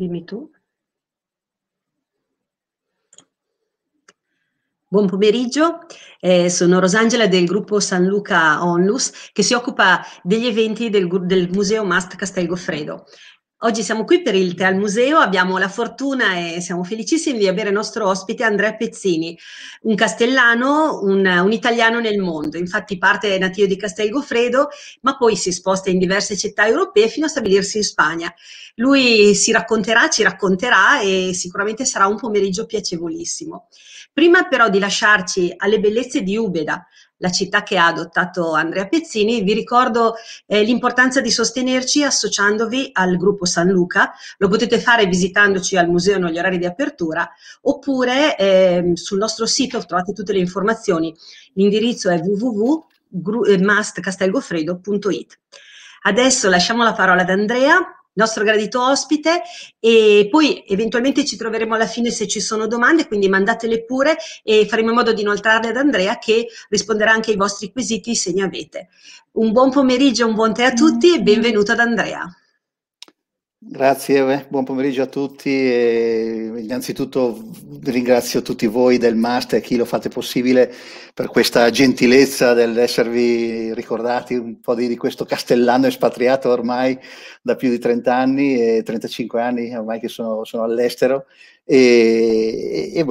Dimmi tu. Buon pomeriggio, eh, sono Rosangela del gruppo San Luca Onlus che si occupa degli eventi del, del Museo Mast Castel Goffredo. Oggi siamo qui per il Tè al Museo, abbiamo la fortuna e siamo felicissimi di avere il nostro ospite Andrea Pezzini, un castellano, un, un italiano nel mondo, infatti parte nativo di Castelgofredo, ma poi si sposta in diverse città europee fino a stabilirsi in Spagna. Lui si racconterà, ci racconterà e sicuramente sarà un pomeriggio piacevolissimo. Prima però di lasciarci alle bellezze di Ubeda, la città che ha adottato Andrea Pezzini. Vi ricordo eh, l'importanza di sostenerci associandovi al gruppo San Luca. Lo potete fare visitandoci al museo negli orari di apertura oppure eh, sul nostro sito trovate tutte le informazioni. L'indirizzo è www.mastcastelgofredo.it. Eh, Adesso lasciamo la parola ad Andrea nostro gradito ospite e poi eventualmente ci troveremo alla fine se ci sono domande, quindi mandatele pure e faremo in modo di inoltrarle ad Andrea che risponderà anche ai vostri quesiti se ne avete. Un buon pomeriggio, un buon tè a tutti e mm. benvenuto ad Andrea. Grazie, buon pomeriggio a tutti. E innanzitutto ringrazio tutti voi del Master, chi lo fate possibile, per questa gentilezza dell'esservi ricordati un po' di, di questo castellano espatriato ormai da più di 30 anni, e 35 anni ormai che sono, sono all'estero e, e,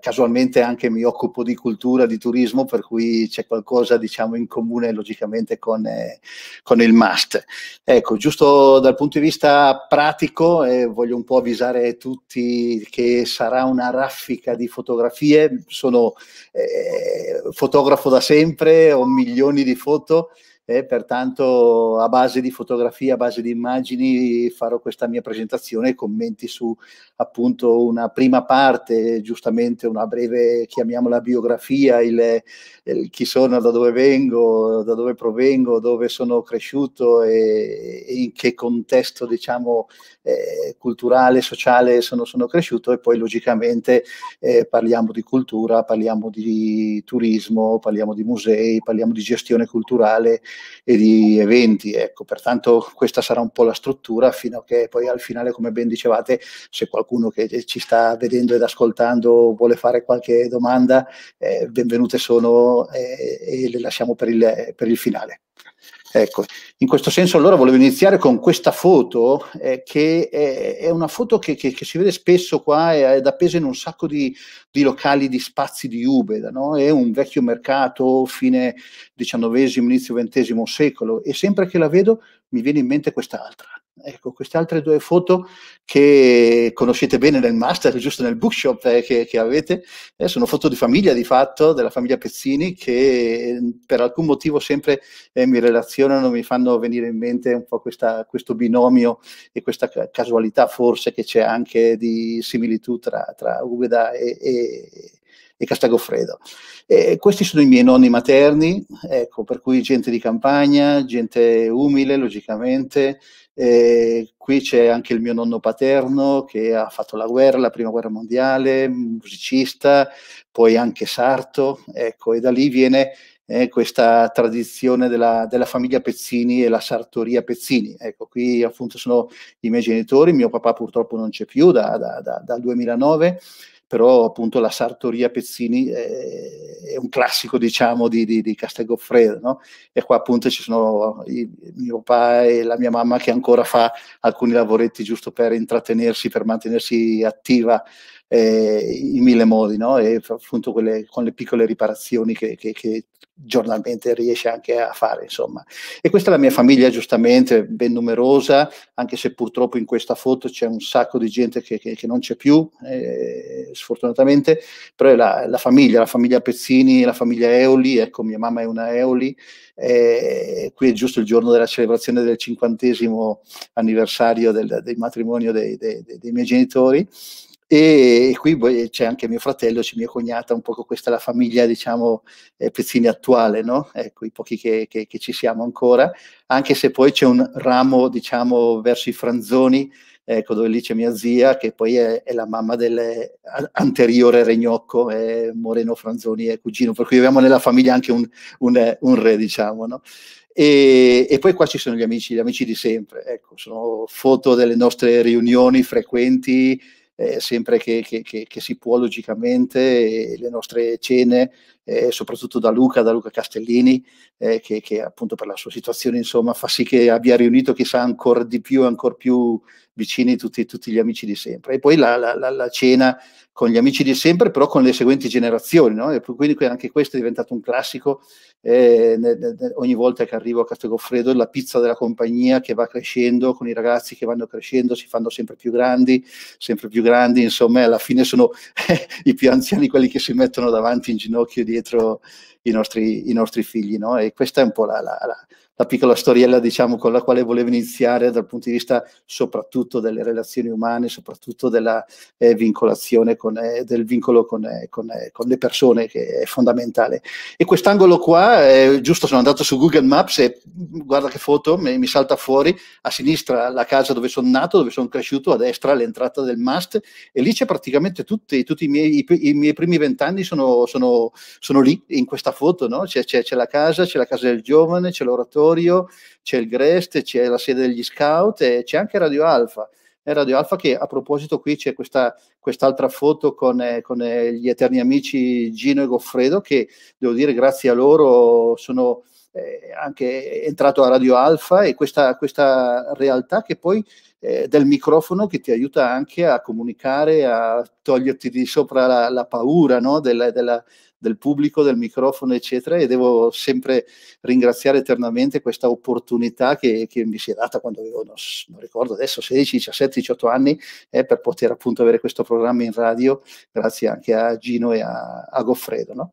casualmente anche mi occupo di cultura, di turismo, per cui c'è qualcosa diciamo in comune logicamente con, eh, con il MAST. Ecco, giusto dal punto di vista pratico eh, voglio un po' avvisare tutti che sarà una raffica di fotografie, sono eh, fotografo da sempre, ho milioni di foto e pertanto a base di fotografie, a base di immagini farò questa mia presentazione, e commenti su appunto una prima parte, giustamente una breve, chiamiamola biografia, il, il chi sono, da dove vengo, da dove provengo, dove sono cresciuto e, e in che contesto diciamo eh, culturale, sociale sono, sono, cresciuto e poi logicamente eh, parliamo di cultura, parliamo di turismo, parliamo di musei, parliamo di gestione culturale e di eventi. Ecco, pertanto questa sarà un po' la struttura fino a che poi al finale, come ben dicevate, se qualcuno che ci sta vedendo ed ascoltando vuole fare qualche domanda, eh, benvenute sono eh, e le lasciamo per il, per il finale. Ecco, in questo senso allora volevo iniziare con questa foto, eh, che è, è, una foto che, che, che, si vede spesso qua, è, è appesa in un sacco di, di, locali, di spazi di Ubeda, no? è un vecchio mercato, fine XIX, inizio XX secolo, e sempre che la vedo mi viene in mente quest'altra. Ecco, queste altre due foto che conoscete bene nel master, giusto nel bookshop eh, che, che, avete, eh, sono foto di famiglia di fatto, della famiglia Pezzini, che mm, per alcun motivo sempre eh, mi relazionano, mi fanno venire in mente un po' questa, questo binomio e questa casualità forse che c'è anche di similitudine tra, tra Ubeda e, e e Castagoffredo. Eh, questi sono i miei nonni materni, ecco, per cui gente di campagna, gente umile, logicamente, eh, qui c'è anche il mio nonno paterno che ha fatto la guerra, la prima guerra mondiale, musicista, poi anche sarto, ecco, e da lì viene eh, questa tradizione della, della, famiglia Pezzini e la sartoria Pezzini. Ecco, qui appunto sono i miei genitori, mio papà purtroppo non c'è più da, da, da, dal 2009 però appunto la sartoria Pezzini eh, è, un classico diciamo di, di, di Castelgoffredo no? e qua appunto ci sono i, mio papà e la mia mamma che ancora fa alcuni lavoretti giusto per intrattenersi, per mantenersi attiva eh, in mille modi no? e appunto quelle, con le piccole riparazioni che, che, che giornalmente riesce anche a fare insomma e questa è la mia famiglia giustamente ben numerosa anche se purtroppo in questa foto c'è un sacco di gente che, che, che non c'è più eh, sfortunatamente però è la, la, famiglia la famiglia Pezzini la famiglia Eoli ecco mia mamma è una Eoli eh, qui è giusto il giorno della celebrazione del cinquantesimo anniversario del, del matrimonio dei, dei, dei miei genitori e, qui c'è anche mio fratello, c'è mia cognata, un po' questa è la famiglia, diciamo, eh, Pezzini attuale, no? Ecco, i pochi che, che, che ci siamo ancora, anche se poi c'è un ramo, diciamo, verso i franzoni, ecco dove lì c'è mia zia che poi è, è la mamma dell'anteriore regnocco eh, Moreno Franzoni è cugino per cui abbiamo nella famiglia anche un, un, un re diciamo no? e, e, poi qua ci sono gli amici gli amici di sempre ecco sono foto delle nostre riunioni frequenti eh, sempre che, che, che, che, si può logicamente, le nostre cene eh, soprattutto da Luca, da Luca Castellini, eh, che, che, appunto per la sua situazione insomma, fa sì che abbia riunito chissà ancora di più, ancora più vicini tutti, tutti gli amici di sempre. E poi la, la, la, la, cena con gli amici di sempre, però con le seguenti generazioni, no? quindi anche questo è diventato un classico. Eh, ne, ne, ogni volta che arrivo a Castelgoffredo, la pizza della compagnia che va crescendo, con i ragazzi che vanno crescendo, si fanno sempre più grandi, sempre più grandi, insomma, alla fine sono i più anziani quelli che si mettono davanti in ginocchio di dietro i nostri, i nostri figli, no? E questa è un po' la, la, la la piccola storiella diciamo, con la quale volevo iniziare dal punto di vista soprattutto delle relazioni umane, soprattutto della eh, vincolazione con, eh, del vincolo con, eh, con, eh, con, le persone che è fondamentale. E quest'angolo qua, eh, giusto sono andato su Google Maps e mm, guarda che foto, mi, mi, salta fuori, a sinistra la casa dove sono nato, dove sono cresciuto, a destra l'entrata del MAST e lì c'è praticamente tutti, tutti i, miei, i, i, miei, primi vent'anni sono, sono, sono, lì in questa foto, no? c'è, c'è, c'è la casa, c'è la casa del giovane, c'è l'oratorio, Vittorio, c'è il Grest, c'è la sede degli Scout e c'è anche Radio Alfa. E Radio Alfa che a proposito qui c'è questa, quest'altra foto con, eh, con eh, gli eterni amici Gino e Goffredo che devo dire grazie a loro sono eh, anche entrato a Radio Alfa e questa, questa realtà che poi eh, del microfono che ti aiuta anche a comunicare, a toglierti di sopra la, la paura no? della, della, del pubblico, del microfono, eccetera, e devo sempre ringraziare eternamente questa opportunità che, che mi si è data quando avevo, non, non, ricordo adesso, 16, 17, 18 anni, eh, per poter appunto avere questo programma in radio, grazie anche a Gino e a, a Goffredo. No?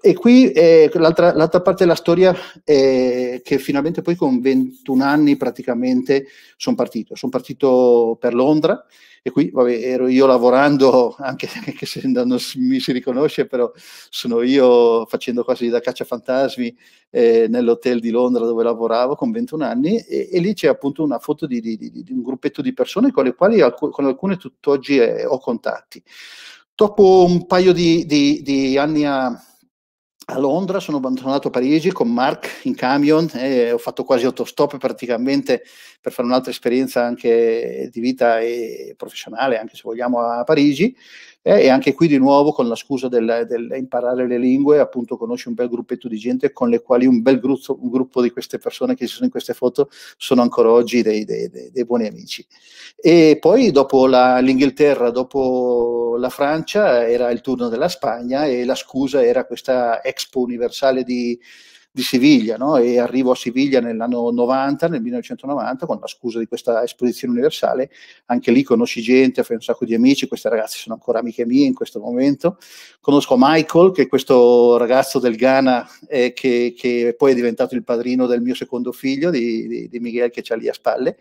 E qui eh, l'altra, l'altra, parte della storia è che finalmente poi con 21 anni praticamente sono partito. Sono partito per Londra, e qui, vabbè, ero io lavorando, anche, anche se non mi si riconosce, però sono io facendo quasi da cacciafantasmi eh, nell'hotel di Londra dove lavoravo con 21 anni e, e lì c'è appunto una foto di, di, di, di, un gruppetto di persone con le quali alc- con alcune tutt'oggi eh, ho contatti. Dopo un paio di anni a a Londra, sono tornato a Parigi con Mark in camion e eh, ho fatto quasi autostop praticamente per fare un'altra esperienza anche di vita e professionale, anche se vogliamo, a Parigi. Eh, e anche qui di nuovo con la scusa del, del imparare le lingue, appunto conosci un bel gruppetto di gente con le quali un bel gruppo, un gruppo di queste persone che ci sono in queste foto sono ancora oggi dei, dei, dei, dei buoni amici. E poi dopo la, l'Inghilterra, dopo la Francia, era il turno della Spagna e la scusa era questa Expo Universale di, di Siviglia no? e arrivo a Siviglia nell'anno 90, nel 1990, con la scusa di questa esposizione universale, anche lì conosci gente, fai un sacco di amici, queste ragazze sono ancora amiche mie in questo momento, conosco Michael che è questo ragazzo del Ghana eh, che, che, poi è diventato il padrino del mio secondo figlio, di, di, di Miguel che c'è lì a spalle,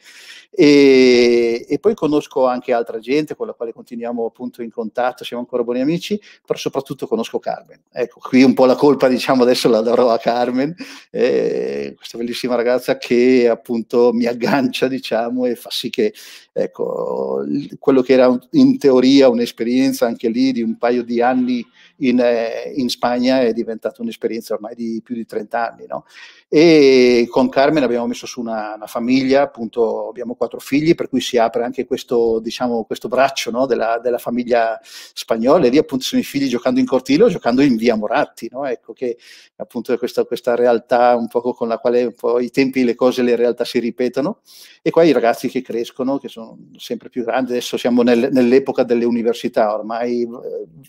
e, e poi conosco anche altra gente con la quale continuiamo appunto in contatto, siamo ancora buoni amici, però soprattutto conosco Carmen. Ecco, qui un po' la colpa diciamo adesso la darò a Carmen Carmen, eh, questa bellissima ragazza che appunto mi aggancia, diciamo, e fa sì che ecco, quello che era in teoria un'esperienza anche lì di un paio di anni in, eh, in Spagna è diventata un'esperienza ormai di più di 30 anni. No? E con Carmen abbiamo messo su una, una, famiglia, appunto abbiamo quattro figli, per cui si apre anche questo, diciamo, questo braccio no? della, della, famiglia spagnola. E lì appunto sono i figli giocando in cortile o giocando in via Moratti, no? ecco che appunto è questa, questa realtà un po' con la quale i tempi, le cose, le realtà si ripetono. E qua i ragazzi che crescono, che sono sempre più grandi, adesso siamo nel, nell'epoca delle università, ormai eh,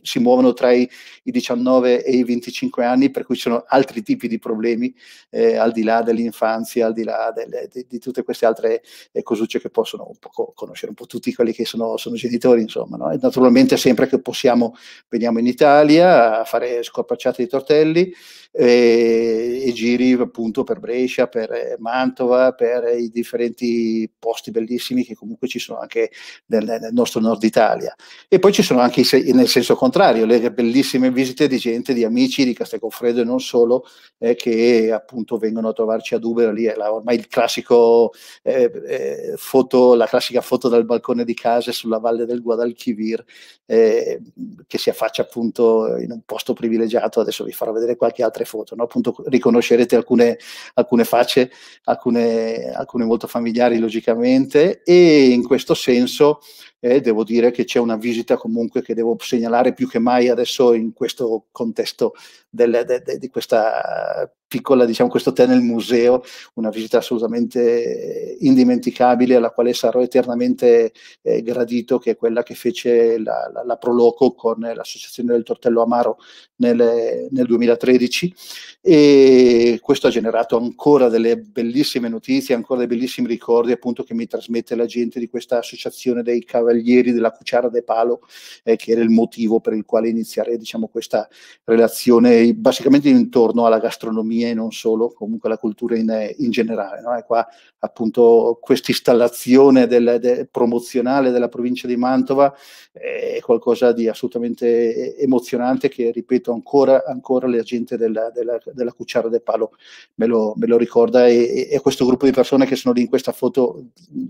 si muovono tra i i 19 e i 25 anni, per cui ci sono altri tipi di problemi eh, al di là dell'infanzia, al di là delle, di, di, tutte queste altre eh, cosucce che possono un po conoscere un po' tutti quelli che sono, sono genitori, insomma. No? E naturalmente sempre che possiamo veniamo in Italia a fare scorpacciate di tortelli eh, e giri appunto per Brescia, per eh, Mantova, per i differenti posti bellissimi che comunque ci sono anche nel, nel nostro nord Italia. E poi ci sono anche nel senso contrario, le bellissime tantissime visite di gente, di amici di Castelconfredo e non solo, eh, che appunto vengono a trovarci ad Uber, lì è la, ormai il classico, eh, eh foto, la classica foto dal balcone di case sulla valle del Guadalquivir, eh, che si affaccia appunto in un posto privilegiato, adesso vi farò vedere qualche altra foto, no? appunto riconoscerete alcune, alcune facce, alcune, alcune molto familiari logicamente e in questo senso e devo dire che c'è una visita comunque che devo segnalare più che mai adesso in questo contesto del, de, de, di questa piccola, diciamo, questo tè nel museo, una visita assolutamente indimenticabile alla quale sarò eternamente eh, gradito, che è quella che fece la, la, la Proloco con l'Associazione del Tortello Amaro nel, nel, 2013 e questo ha generato ancora delle bellissime notizie, ancora dei bellissimi ricordi appunto che mi trasmette la gente di questa associazione dei cavalieri della Cuciara de Palo, eh, che era il motivo per il quale iniziare diciamo, questa relazione basicamente intorno alla gastronomia gastronomia e non solo, comunque la cultura in, in generale. No? E qua appunto questa installazione del, del, promozionale della provincia di Mantova eh, è qualcosa di assolutamente eh, emozionante che, ripeto, ancora, ancora la gente della, della, della Cucciara del Palo me lo, me lo ricorda e, e, questo gruppo di persone che sono lì in questa foto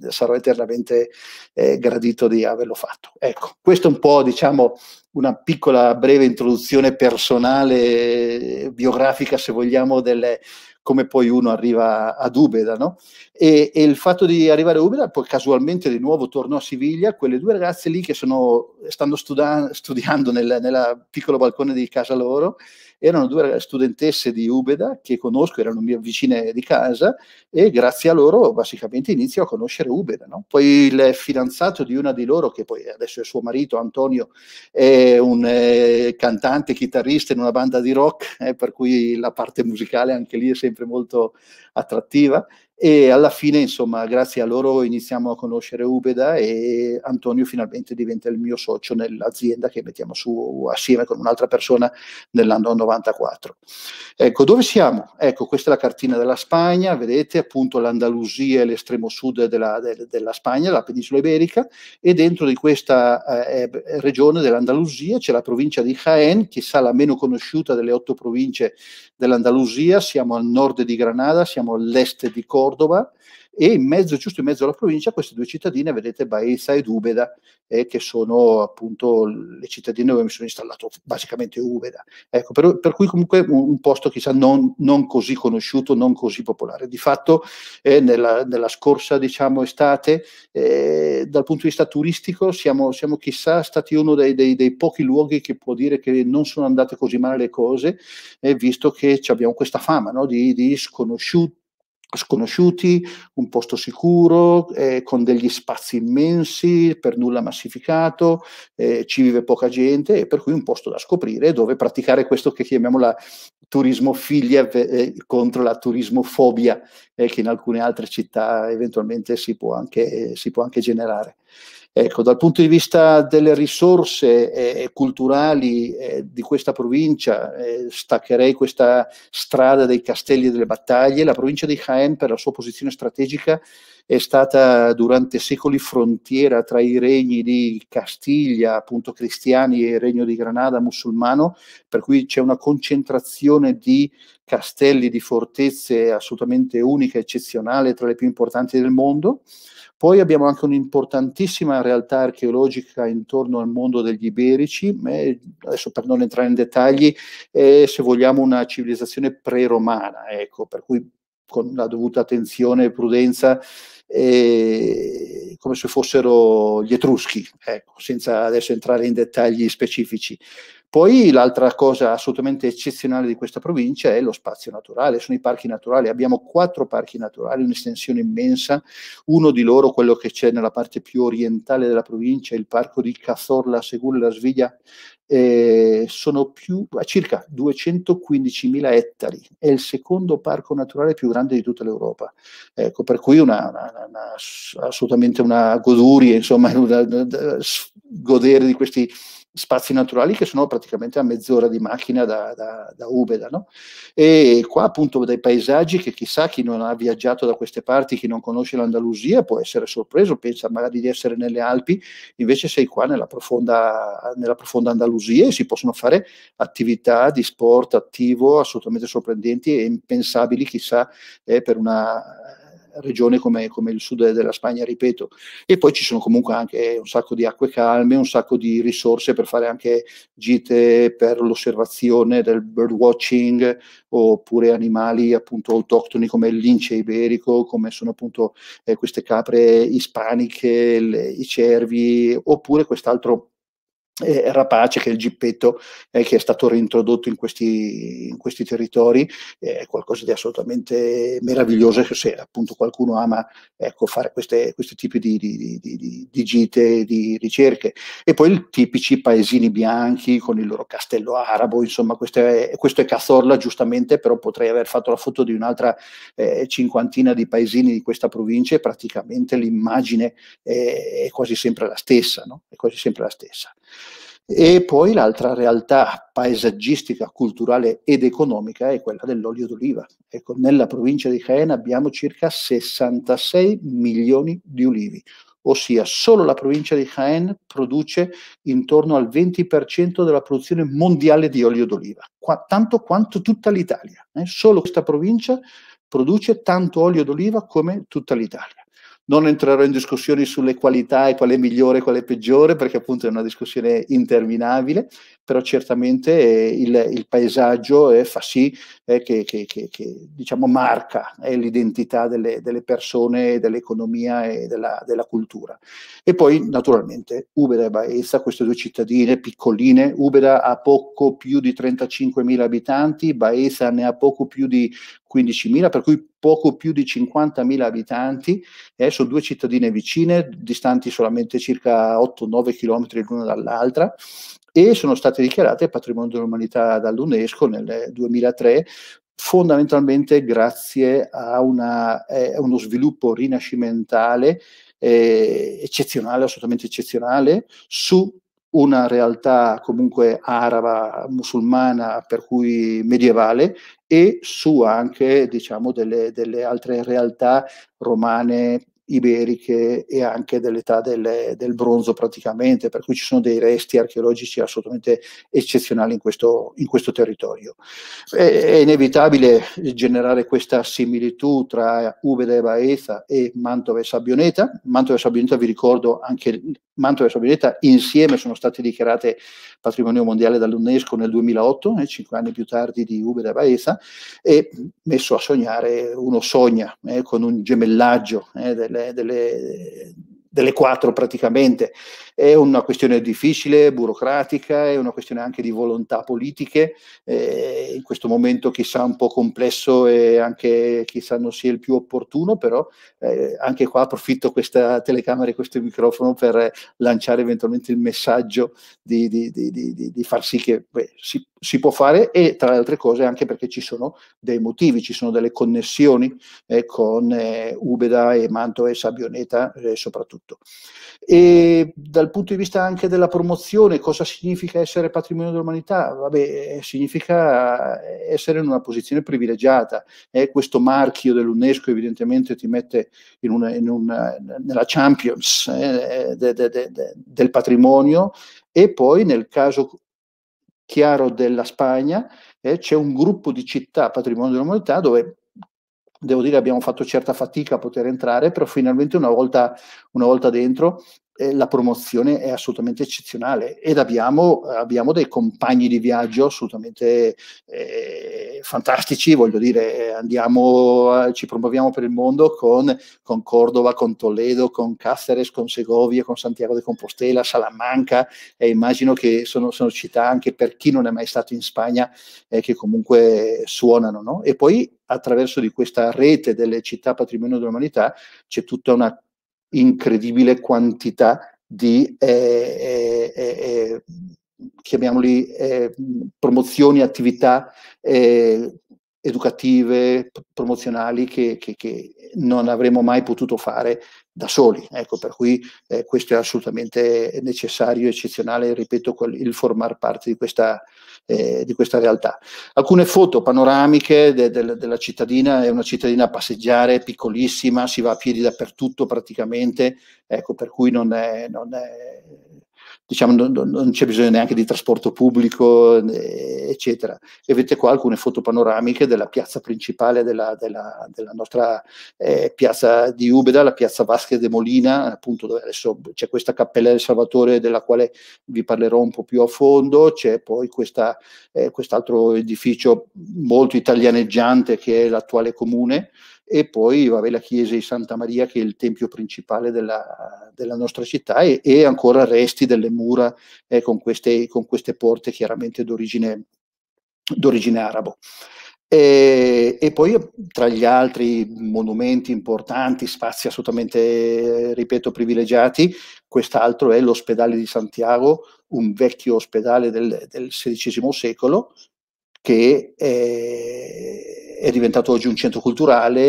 sarò eternamente eh, gradito di averlo fatto. Ecco, questo è un po' diciamo una piccola breve introduzione personale, biografica se vogliamo, delle, come poi uno arriva ad Ubeda. No? E, e, il fatto di arrivare a Ubeda, poi casualmente di nuovo torno a Siviglia, quelle due ragazze lì che sono, stanno studiando nel, nella piccolo balcone di casa loro erano due studentesse di Ubeda che conosco, erano mie vicine di casa e grazie a loro basicamente inizio a conoscere Ubeda. No? Poi il fidanzato di una di loro, che poi adesso è suo marito Antonio, è un eh, cantante, chitarrista in una banda di rock, eh, per cui la parte musicale anche lì è sempre molto attrattiva e alla fine, insomma, grazie a loro iniziamo a conoscere Ubeda e Antonio finalmente diventa il mio socio nell'azienda che mettiamo su assieme con un'altra persona nell'anno 94. Ecco, dove siamo? Ecco, questa è la cartina della Spagna, vedete appunto l'Andalusia e l'estremo sud della, de, della Spagna, la penisola iberica, e dentro di questa eh, eh, regione dell'Andalusia c'è la provincia di Jaén, chissà la meno conosciuta delle otto province dell'Andalusia, siamo al nord di Granada, siamo all'est di Cordoba, Cordova e in mezzo, giusto in mezzo alla provincia, queste due cittadine, vedete Baeza ed Ubeda, eh, che sono appunto le cittadine dove mi sono installato, basicamente Ubeda. Ecco, per, per cui comunque un, un posto chissà non, non, così conosciuto, non così popolare. Di fatto eh, nella, nella, scorsa diciamo, estate, eh, dal punto di vista turistico, siamo, siamo chissà stati uno dei, dei, dei, pochi luoghi che può dire che non sono andate così male le cose, eh, visto che abbiamo questa fama no? di, di sconosciuti sconosciuti, un posto sicuro, eh, con degli spazi immensi, per nulla massificato, eh, ci vive poca gente e per cui un posto da scoprire dove praticare questo che chiamiamo la figlia eh, contro la turismofobia eh, che in alcune altre città eventualmente si può anche, eh, si può anche generare. Ecco, dal punto di vista delle risorse eh, culturali eh, di questa provincia, eh, staccherei questa strada dei castelli e delle battaglie. La provincia di Jaén, per la sua posizione strategica, è stata durante secoli frontiera tra i regni di Castiglia, appunto cristiani, e il regno di Granada, musulmano, per cui c'è una concentrazione di castelli, di fortezze assolutamente unica, eccezionale, tra le più importanti del mondo. Poi abbiamo anche un'importantissima realtà archeologica intorno al mondo degli iberici, eh, adesso per non entrare in dettagli, è eh, se vogliamo una civilizzazione pre-romana, ecco, per cui con la dovuta attenzione e prudenza, eh, come se fossero gli etruschi, ecco, senza adesso entrare in dettagli specifici. Poi l'altra cosa assolutamente eccezionale di questa provincia è lo spazio naturale, sono i parchi naturali, abbiamo quattro parchi naturali, un'estensione immensa, uno di loro, quello che c'è nella parte più orientale della provincia, il parco di Cazorla, Segula e la Sviglia, eh, sono più, circa 215.000 ettari, è il secondo parco naturale più grande di tutta l'Europa, ecco, per cui una, una, una assolutamente una goduria, insomma, una, godere di questi spazi naturali che sono praticamente a mezz'ora di macchina da, da, da Ubeda. No? E qua appunto dei paesaggi che chissà chi non ha viaggiato da queste parti, chi non conosce l'Andalusia può essere sorpreso, pensa magari di essere nelle Alpi, invece sei qua nella profonda, nella profonda Andalusia e si possono fare attività di sport attivo assolutamente sorprendenti e impensabili chissà eh, per una regione come, come, il sud della Spagna, ripeto. E poi ci sono comunque anche un sacco di acque calme, un sacco di risorse per fare anche gite per l'osservazione del birdwatching oppure animali appunto autoctoni come il lince iberico, come sono appunto eh, queste capre ispaniche, le, i cervi, oppure quest'altro eh, rapace, che è il gippetto eh, che è stato reintrodotto in questi, in questi territori, è eh, qualcosa di assolutamente meraviglioso se appunto qualcuno ama ecco, fare queste, questi tipi di, di, di, di, gite, di ricerche. E poi i tipici paesini bianchi con il loro castello arabo, insomma queste, questo è Cazorla giustamente, però potrei aver fatto la foto di un'altra eh, cinquantina di paesini di questa provincia e praticamente l'immagine eh, è quasi sempre la stessa. No? È quasi sempre la stessa. E poi l'altra realtà paesaggistica, culturale ed economica è quella dell'olio d'oliva. Ecco, nella provincia di Caen abbiamo circa 66 milioni di ulivi, ossia solo la provincia di Caen produce intorno al 20% della produzione mondiale di olio d'oliva, Qua, tanto quanto tutta l'Italia. Eh? Solo questa provincia produce tanto olio d'oliva come tutta l'Italia. Non entrerò in discussioni sulle qualità e qual è migliore e qual è peggiore, perché appunto è una discussione interminabile, però certamente eh, il, il paesaggio eh, fa sì eh, che, che, che, che, diciamo, marca eh, l'identità delle, delle, persone, dell'economia e della, della, cultura. E poi naturalmente Ubeda e Baezza, queste due cittadine piccoline, Ubeda ha poco più di 35.000 abitanti, Baezza ne ha poco più di 15.000, per cui poco più di 50.000 abitanti, eh, sono due cittadine vicine, distanti solamente circa 8-9 km l'una dall'altra, e sono state dichiarate patrimonio dell'umanità dall'UNESCO nel 2003 fondamentalmente grazie a una, eh, uno sviluppo rinascimentale eh, eccezionale, assolutamente eccezionale, su una realtà comunque araba, musulmana, per cui medievale, e su anche diciamo, delle, delle altre realtà romane, iberiche e anche dell'età del, del, bronzo praticamente, per cui ci sono dei resti archeologici assolutamente eccezionali in questo, in questo territorio. È, è, inevitabile generare questa similitudine tra Ubeda e Baeza e Mantova e Sabbioneta. Mantova e Sabbioneta, vi ricordo, anche Mantova e Sabbioneta insieme sono state dichiarate patrimonio mondiale dall'UNESCO nel 2008, eh, cinque anni più tardi di Ubeda e Baeza, e messo a sognare, uno sogna eh, con un gemellaggio eh, delle delle, delle, delle quattro praticamente. È una questione difficile, burocratica, è una questione anche di volontà politiche, eh, in questo momento chissà un po' complesso e anche chissà non sia il più opportuno, però eh, anche qua approfitto questa telecamera e questo microfono per lanciare eventualmente il messaggio di, di, di, di far sì che beh, si si può fare e tra le altre cose anche perché ci sono dei motivi, ci sono delle connessioni eh, con eh, Ubeda e Mantova e Sabioneta eh, soprattutto. E dal punto di vista anche della promozione, cosa significa essere patrimonio dell'umanità? Vabbè, eh, significa eh, essere in una posizione privilegiata. Eh, questo marchio dell'UNESCO evidentemente ti mette in una, in una, nella Champions de, de, de, del patrimonio e poi nel caso chiaro della Spagna, eh, c'è un gruppo di città patrimonio dell'umanità dove devo dire abbiamo fatto certa fatica a poter entrare, però finalmente una volta, una volta dentro eh, la promozione è assolutamente eccezionale ed abbiamo, abbiamo dei compagni di viaggio assolutamente eh, fantastici, voglio dire, eh, andiamo, eh, ci promuoviamo per il mondo con, con Cordova, con Toledo, con Cáceres, con Segovia, con Santiago de Compostela, Salamanca e immagino che sono, sono città anche per chi non è mai stato in Spagna eh, che comunque suonano. No? E poi attraverso di questa rete delle città patrimonio dell'umanità c'è tutta una incredibile quantità di, eh, eh, eh, eh chiamiamoli, eh, promozioni, attività educative, promozionali che, che, che, non avremmo mai potuto fare da soli. Ecco, per cui eh, questo è assolutamente necessario, eccezionale, ripeto, il formare parte di questa, eh, di questa realtà. Alcune foto panoramiche de, de, della cittadina, è una cittadina a passeggiare, piccolissima, si va a piedi dappertutto praticamente, ecco, per cui non è, non è diciamo, non, non c'è bisogno neanche di trasporto pubblico, eh, eccetera. E avete qua alcune foto panoramiche della piazza principale della, della, della nostra eh, piazza di Ubeda, la piazza Vasche de Molina, appunto dove adesso c'è questa cappella del Salvatore della quale vi parlerò un po' più a fondo, c'è poi questa, eh, quest'altro edificio molto italianeggiante che è l'attuale comune, e poi vabbè, la chiesa di Santa Maria che è il tempio principale della, della nostra città e, e, ancora resti delle mura eh, con, queste, con, queste, porte chiaramente d'origine, d'origine arabo. E, e, poi tra gli altri monumenti importanti, spazi assolutamente, ripeto, privilegiati, quest'altro è l'ospedale di Santiago, un vecchio ospedale del, del XVI secolo, che è, eh, è diventato oggi un centro culturale,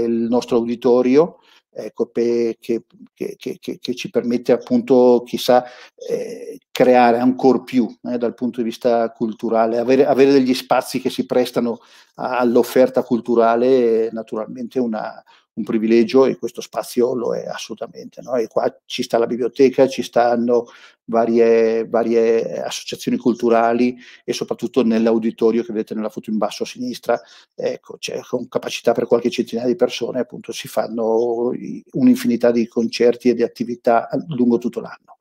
eh, il nostro auditorio, ecco, pe, che, che, che, che, ci permette appunto, chissà, eh, creare ancora più eh, dal punto di vista culturale, avere, avere degli spazi che si prestano all'offerta culturale è naturalmente una, un privilegio e questo spazio lo è assolutamente. No? E qua ci sta la biblioteca, ci stanno varie, varie associazioni culturali e soprattutto nell'auditorio che vedete nella foto in basso a sinistra, ecco, c'è con capacità per qualche centinaia di persone, appunto si fanno un'infinità di concerti e di attività lungo tutto l'anno.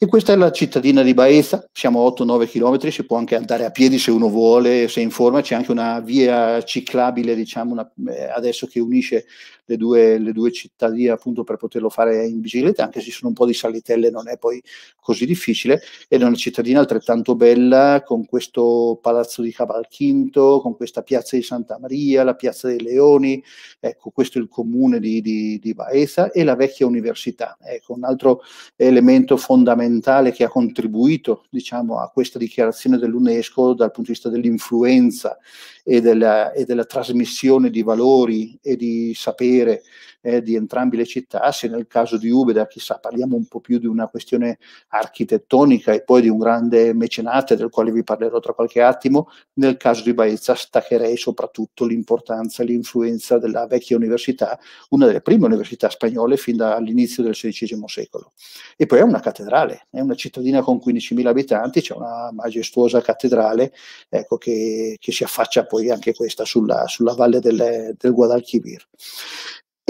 E questa è la cittadina di Baeza, siamo a 8-9 km, si può anche andare a piedi se uno vuole, se in forma, c'è anche una via ciclabile, diciamo, una, eh, adesso che unisce le due, le due cittadine appunto per poterlo fare in bicicletta, anche se sono un po' di salitelle non è poi così difficile, ed è una cittadina altrettanto bella con questo palazzo di Cavalchinto, con questa piazza di Santa Maria, la piazza dei Leoni, ecco questo è il comune di, di, di Baeza e la vecchia università, ecco un altro elemento fondamentale fondamentale che ha contribuito diciamo, a questa dichiarazione dell'UNESCO dal punto di vista dell'influenza e della, e della trasmissione di valori e di sapere eh, di entrambi le città, se nel caso di Ubeda, chissà, parliamo un po' più di una questione architettonica e poi di un grande mecenate del quale vi parlerò tra qualche attimo, nel caso di Baezza staccherei soprattutto l'importanza e l'influenza della vecchia università, una delle prime università spagnole fin dall'inizio del XVI secolo. E poi è una cattedrale, è una cittadina con 15.000 abitanti, c'è una majestuosa cattedrale ecco, che, che, si affaccia poi anche questa sulla, sulla valle del, del Guadalquivir.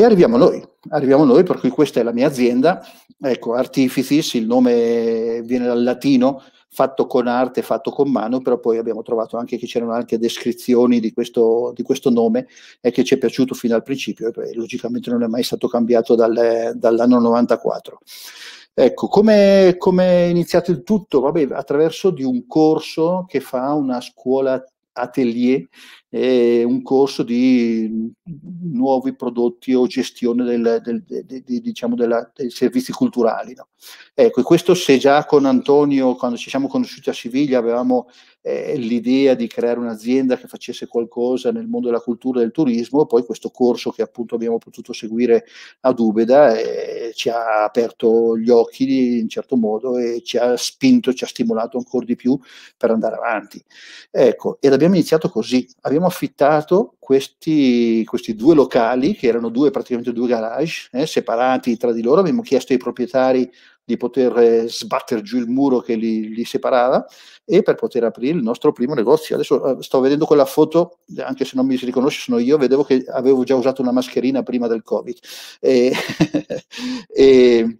E arriviamo noi, arriviamo noi, per cui questa è la mia azienda, ecco, Artificis, il nome viene dal latino, fatto con arte, fatto con mano, però poi abbiamo trovato anche che c'erano anche descrizioni di questo, di questo nome e che ci è piaciuto fino al principio, e logicamente non è mai stato cambiato dal, dall'anno 94. Ecco, come è iniziato il tutto? Vabbè, attraverso di un corso che fa una scuola atelier, eh, un corso di nuovi prodotti o gestione del, del, de, de, diciamo della, dei servizi culturali. No? Ecco, questo se già con Antonio, quando ci siamo conosciuti a Siviglia, avevamo eh, l'idea di creare un'azienda che facesse qualcosa nel mondo della cultura e del turismo, poi questo corso che appunto abbiamo potuto seguire ad Ubeda eh, ci ha aperto gli occhi in certo modo e ci ha spinto, ci ha stimolato ancora di più per andare avanti. Ecco, ed abbiamo iniziato così, abbiamo affittato questi, questi due locali, che erano due, praticamente due garage, eh, separati tra di loro, abbiamo chiesto ai proprietari di poter eh, sbattere giù il muro che li, li, separava e per poter aprire il nostro primo negozio. Adesso eh, sto vedendo quella foto, anche se non mi si riconosce sono io, vedevo che avevo già usato una mascherina prima del Covid. E, e,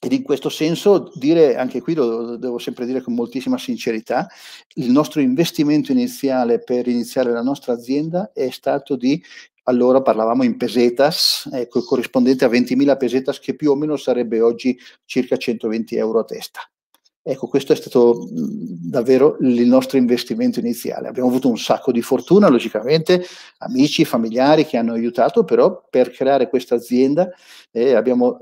ed in questo senso dire, anche qui lo devo sempre dire con moltissima sincerità, il nostro investimento iniziale per iniziare la nostra azienda è stato di allora parlavamo in pesetas, ecco, corrispondente a 20.000 pesetas che più o meno sarebbe oggi circa 120 euro a testa. Ecco, questo è stato davvero il nostro investimento iniziale. Abbiamo avuto un sacco di fortuna, logicamente, amici, familiari che hanno aiutato, però per creare questa azienda eh, abbiamo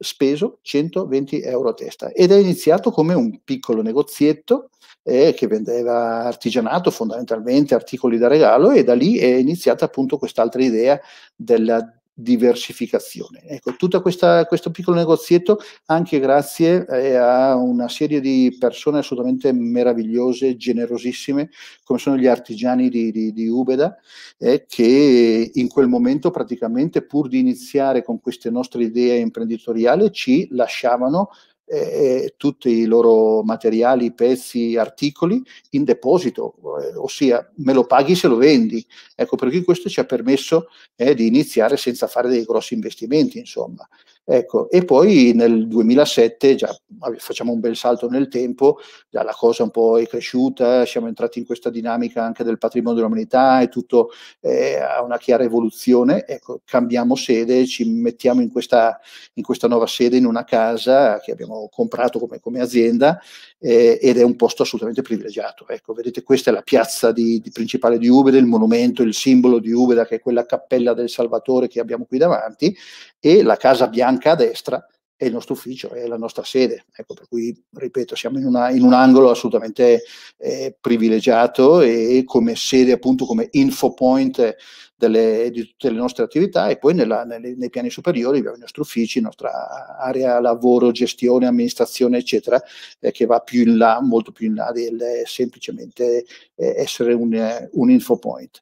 speso 120 euro a testa ed è iniziato come un piccolo negozietto eh, che vendeva artigianato, fondamentalmente articoli da regalo e da lì è iniziata appunto quest'altra idea della diversificazione. Ecco, tutto questo piccolo negozietto, anche grazie eh, a una serie di persone assolutamente meravigliose, generosissime, come sono gli artigiani di, di, di Ubeda, eh, che in quel momento praticamente pur di iniziare con queste nostre idee imprenditoriali ci lasciavano eh, tutti i loro materiali, pezzi, articoli in deposito, eh, ossia me lo paghi se lo vendi. Ecco, perché questo ci ha permesso eh, di iniziare senza fare dei grossi investimenti, insomma. Ecco, e poi nel 2007, già facciamo un bel salto nel tempo, già la cosa un po' è cresciuta, siamo entrati in questa dinamica anche del patrimonio dell'umanità e tutto eh, ha una chiara evoluzione, ecco, cambiamo sede, ci mettiamo in questa, in questa, nuova sede, in una casa che abbiamo comprato come, come azienda eh, ed è un posto assolutamente privilegiato. Ecco, vedete, questa è la piazza di, di principale di Ubeda, il monumento, il simbolo di Ubeda, che è quella cappella del Salvatore che abbiamo qui davanti, e la Casa Bianca a destra è il nostro ufficio, è la nostra sede. Ecco, per cui, ripeto, siamo in, una, in un angolo assolutamente eh, privilegiato e come sede, appunto, come infopoint delle, di tutte le nostre attività e poi nella, nelle, nei piani superiori abbiamo i nostri uffici, nostra area lavoro, gestione, amministrazione, eccetera, eh, che va più in là, molto più in là del semplicemente eh, essere un, un point.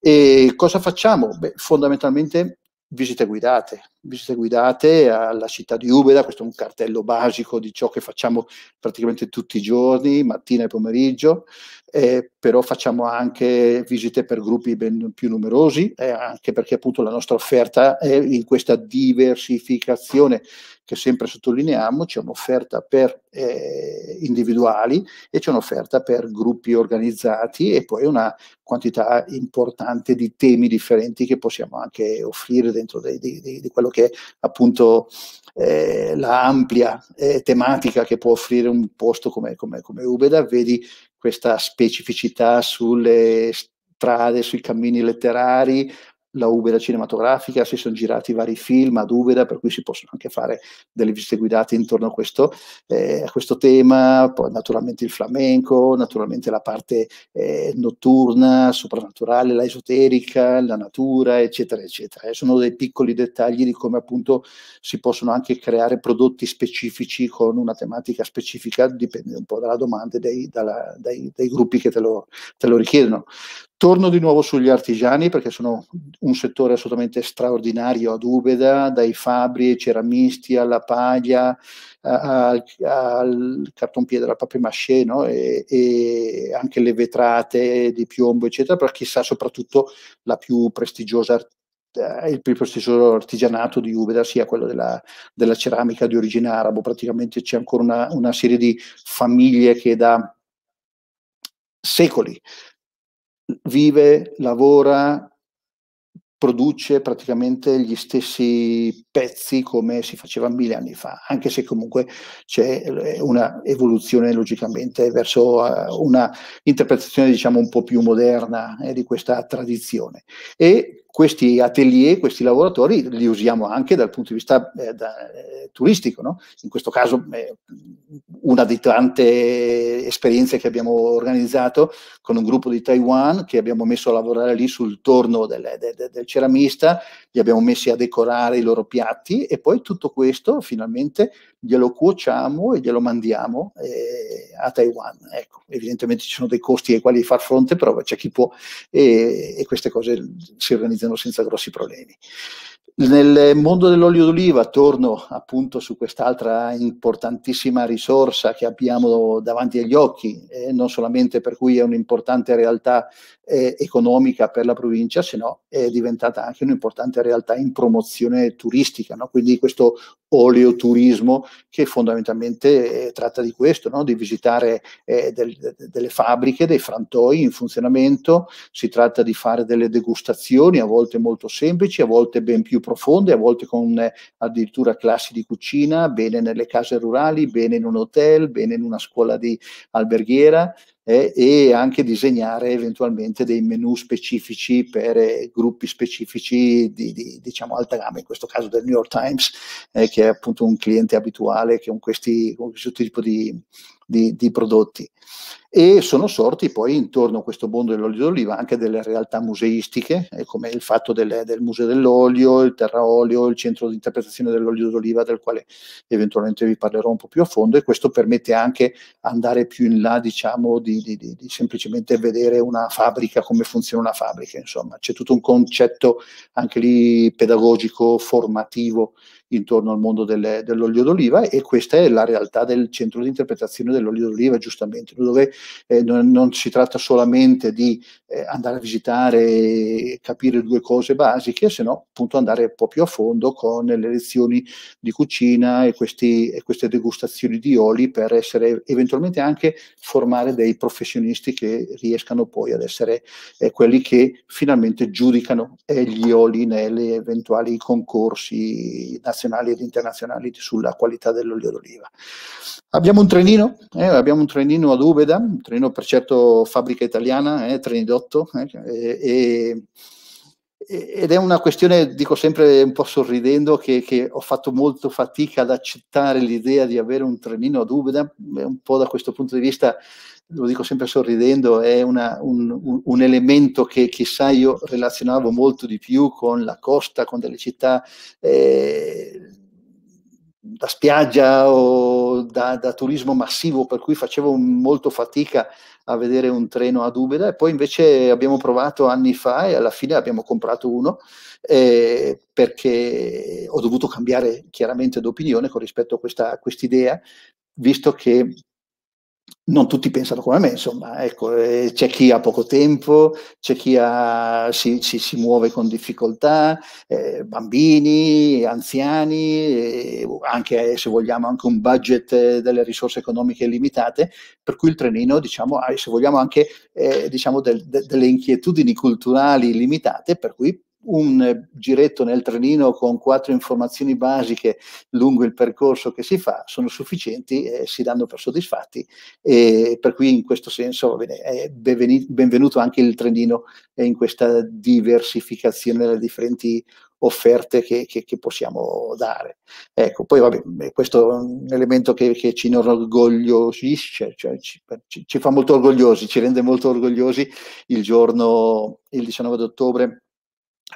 E cosa facciamo? Beh, fondamentalmente visite guidate, visite guidate alla città di Ubeda, questo è un cartello basico di ciò che facciamo praticamente tutti i giorni, mattina e pomeriggio, eh, però facciamo anche visite per gruppi ben più numerosi, eh, anche perché appunto la nostra offerta è in questa diversificazione che sempre sottolineiamo, c'è un'offerta per eh, individuali e c'è un'offerta per gruppi organizzati e poi una quantità importante di temi differenti che possiamo anche offrire dentro di quello che che appunto eh, la ampia eh, tematica che può offrire un posto come, come, come Ubeda, vedi questa specificità sulle strade, sui cammini letterari, la Ubeda cinematografica, si sono girati vari film ad Ubeda, per cui si possono anche fare delle visite guidate intorno a questo, eh, a questo tema, poi naturalmente il flamenco, naturalmente la parte eh, notturna, soprannaturale, la esoterica, la natura, eccetera, eccetera. E eh, sono dei piccoli dettagli di come appunto si possono anche creare prodotti specifici con una tematica specifica, dipende un po' dalla domanda e dai, dai, dai, gruppi che te lo, te lo richiedono. Torno di nuovo sugli artigiani perché sono un settore assolutamente straordinario ad Ubeda, dai fabbri ai ceramisti alla paglia, al, al cartonpiede, alla papier-mâché no? e, e, anche le vetrate di piombo, eccetera, però chissà soprattutto la più prestigiosa eh, il più prestigioso artigianato di Ubeda sia quello della, della, ceramica di origine arabo. Praticamente c'è ancora una, una serie di famiglie che da secoli vive, lavora, produce praticamente gli stessi pezzi come si faceva mille anni fa, anche se comunque c'è eh, una evoluzione logicamente verso eh, una interpretazione diciamo un po' più moderna eh, di questa tradizione. E questi atelier, questi lavoratori li usiamo anche dal punto di vista eh, da, eh, turistico, no? in questo caso eh, una di tante esperienze che abbiamo organizzato con un gruppo di Taiwan che abbiamo messo a lavorare lì sul torno del, del, del ceramista, li abbiamo messi a decorare i loro piatti e poi tutto questo finalmente glielo cuociamo e glielo mandiamo eh, a Taiwan. Ecco, evidentemente ci sono dei costi ai quali far fronte, però c'è chi può e, e queste cose si organizzano senza grossi problemi. Nel mondo dell'olio d'oliva, torno appunto su quest'altra importantissima risorsa che abbiamo davanti agli occhi, eh, non solamente per cui è un'importante realtà eh, economica per la provincia, se no è diventata anche un'importante realtà in promozione turistica, no? quindi questo oleoturismo che fondamentalmente eh, tratta di questo, no? di visitare eh, del, de, delle fabbriche, dei frantoi in funzionamento, si tratta di fare delle degustazioni a volte molto semplici, a volte ben più profonde, a volte con eh, addirittura classi di cucina, bene nelle case rurali, bene in un hotel, bene in una scuola di alberghiera eh, e anche disegnare eventualmente dei menu specifici per eh, gruppi specifici di, di diciamo, alta gamma, in questo caso del New York Times, eh, che è appunto un cliente abituale che con questi, con questo tipo di, di, di prodotti e sono sorti poi intorno a questo mondo dell'olio d'oliva anche delle realtà museistiche, eh, come il fatto delle, del Museo dell'Olio, il Terra Olio, il Centro di Interpretazione dell'Olio d'Oliva, del quale eventualmente vi parlerò un po' più a fondo, e questo permette anche andare più in là, diciamo, di, di, di, di semplicemente vedere una fabbrica, come funziona una fabbrica, insomma. C'è tutto un concetto anche lì pedagogico, formativo, intorno al mondo delle, dell'olio d'oliva e questa è la realtà del Centro di Interpretazione dell'olio d'oliva, giustamente. Ludovico dove eh, non, non, si tratta solamente di eh, andare a visitare e capire due cose basiche, se no appunto andare un po' più a fondo con le lezioni di cucina e, questi, e queste degustazioni di oli per essere eventualmente anche formare dei professionisti che riescano poi ad essere eh, quelli che finalmente giudicano eh, gli oli nelle eventuali concorsi nazionali ed internazionali sulla qualità dell'olio d'oliva. Abbiamo un trenino, eh, abbiamo un trenino ad Ubeda, un trenino per certo fabbrica italiana, eh, Trenidotto, eh, e, ed è una questione, dico sempre un po' sorridendo, che, che, ho fatto molto fatica ad accettare l'idea di avere un trenino ad Ubeda, un po' da questo punto di vista, lo dico sempre sorridendo, è una, un, un, elemento che chissà io relazionavo molto di più con la costa, con delle città... Eh, da spiaggia o da, da, turismo massivo, per cui facevo molto fatica a vedere un treno ad Ubeda e poi invece abbiamo provato anni fa e alla fine abbiamo comprato uno eh, perché ho dovuto cambiare chiaramente d'opinione con rispetto a questa idea, visto che non tutti pensano come me, insomma, ecco, eh, c'è chi ha poco tempo, c'è chi ha, si, si, si, muove con difficoltà, eh, bambini, anziani, eh, anche eh, se vogliamo anche un budget eh, delle risorse economiche limitate, per cui il trenino, diciamo, ha, se vogliamo anche eh, diciamo del, de, delle inquietudini culturali limitate, per cui un eh, giretto nel trenino con quattro informazioni basiche lungo il percorso che si fa sono sufficienti e si danno per soddisfatti e per cui in questo senso bene, è benvenuto anche il trenino in questa diversificazione delle differenti offerte che, che, che, possiamo dare. Ecco, poi vabbè, questo è un elemento che, che ci orgogliosisce, cioè ci, ci, ci, fa molto orgogliosi, ci rende molto orgogliosi il giorno, il 19 ottobre,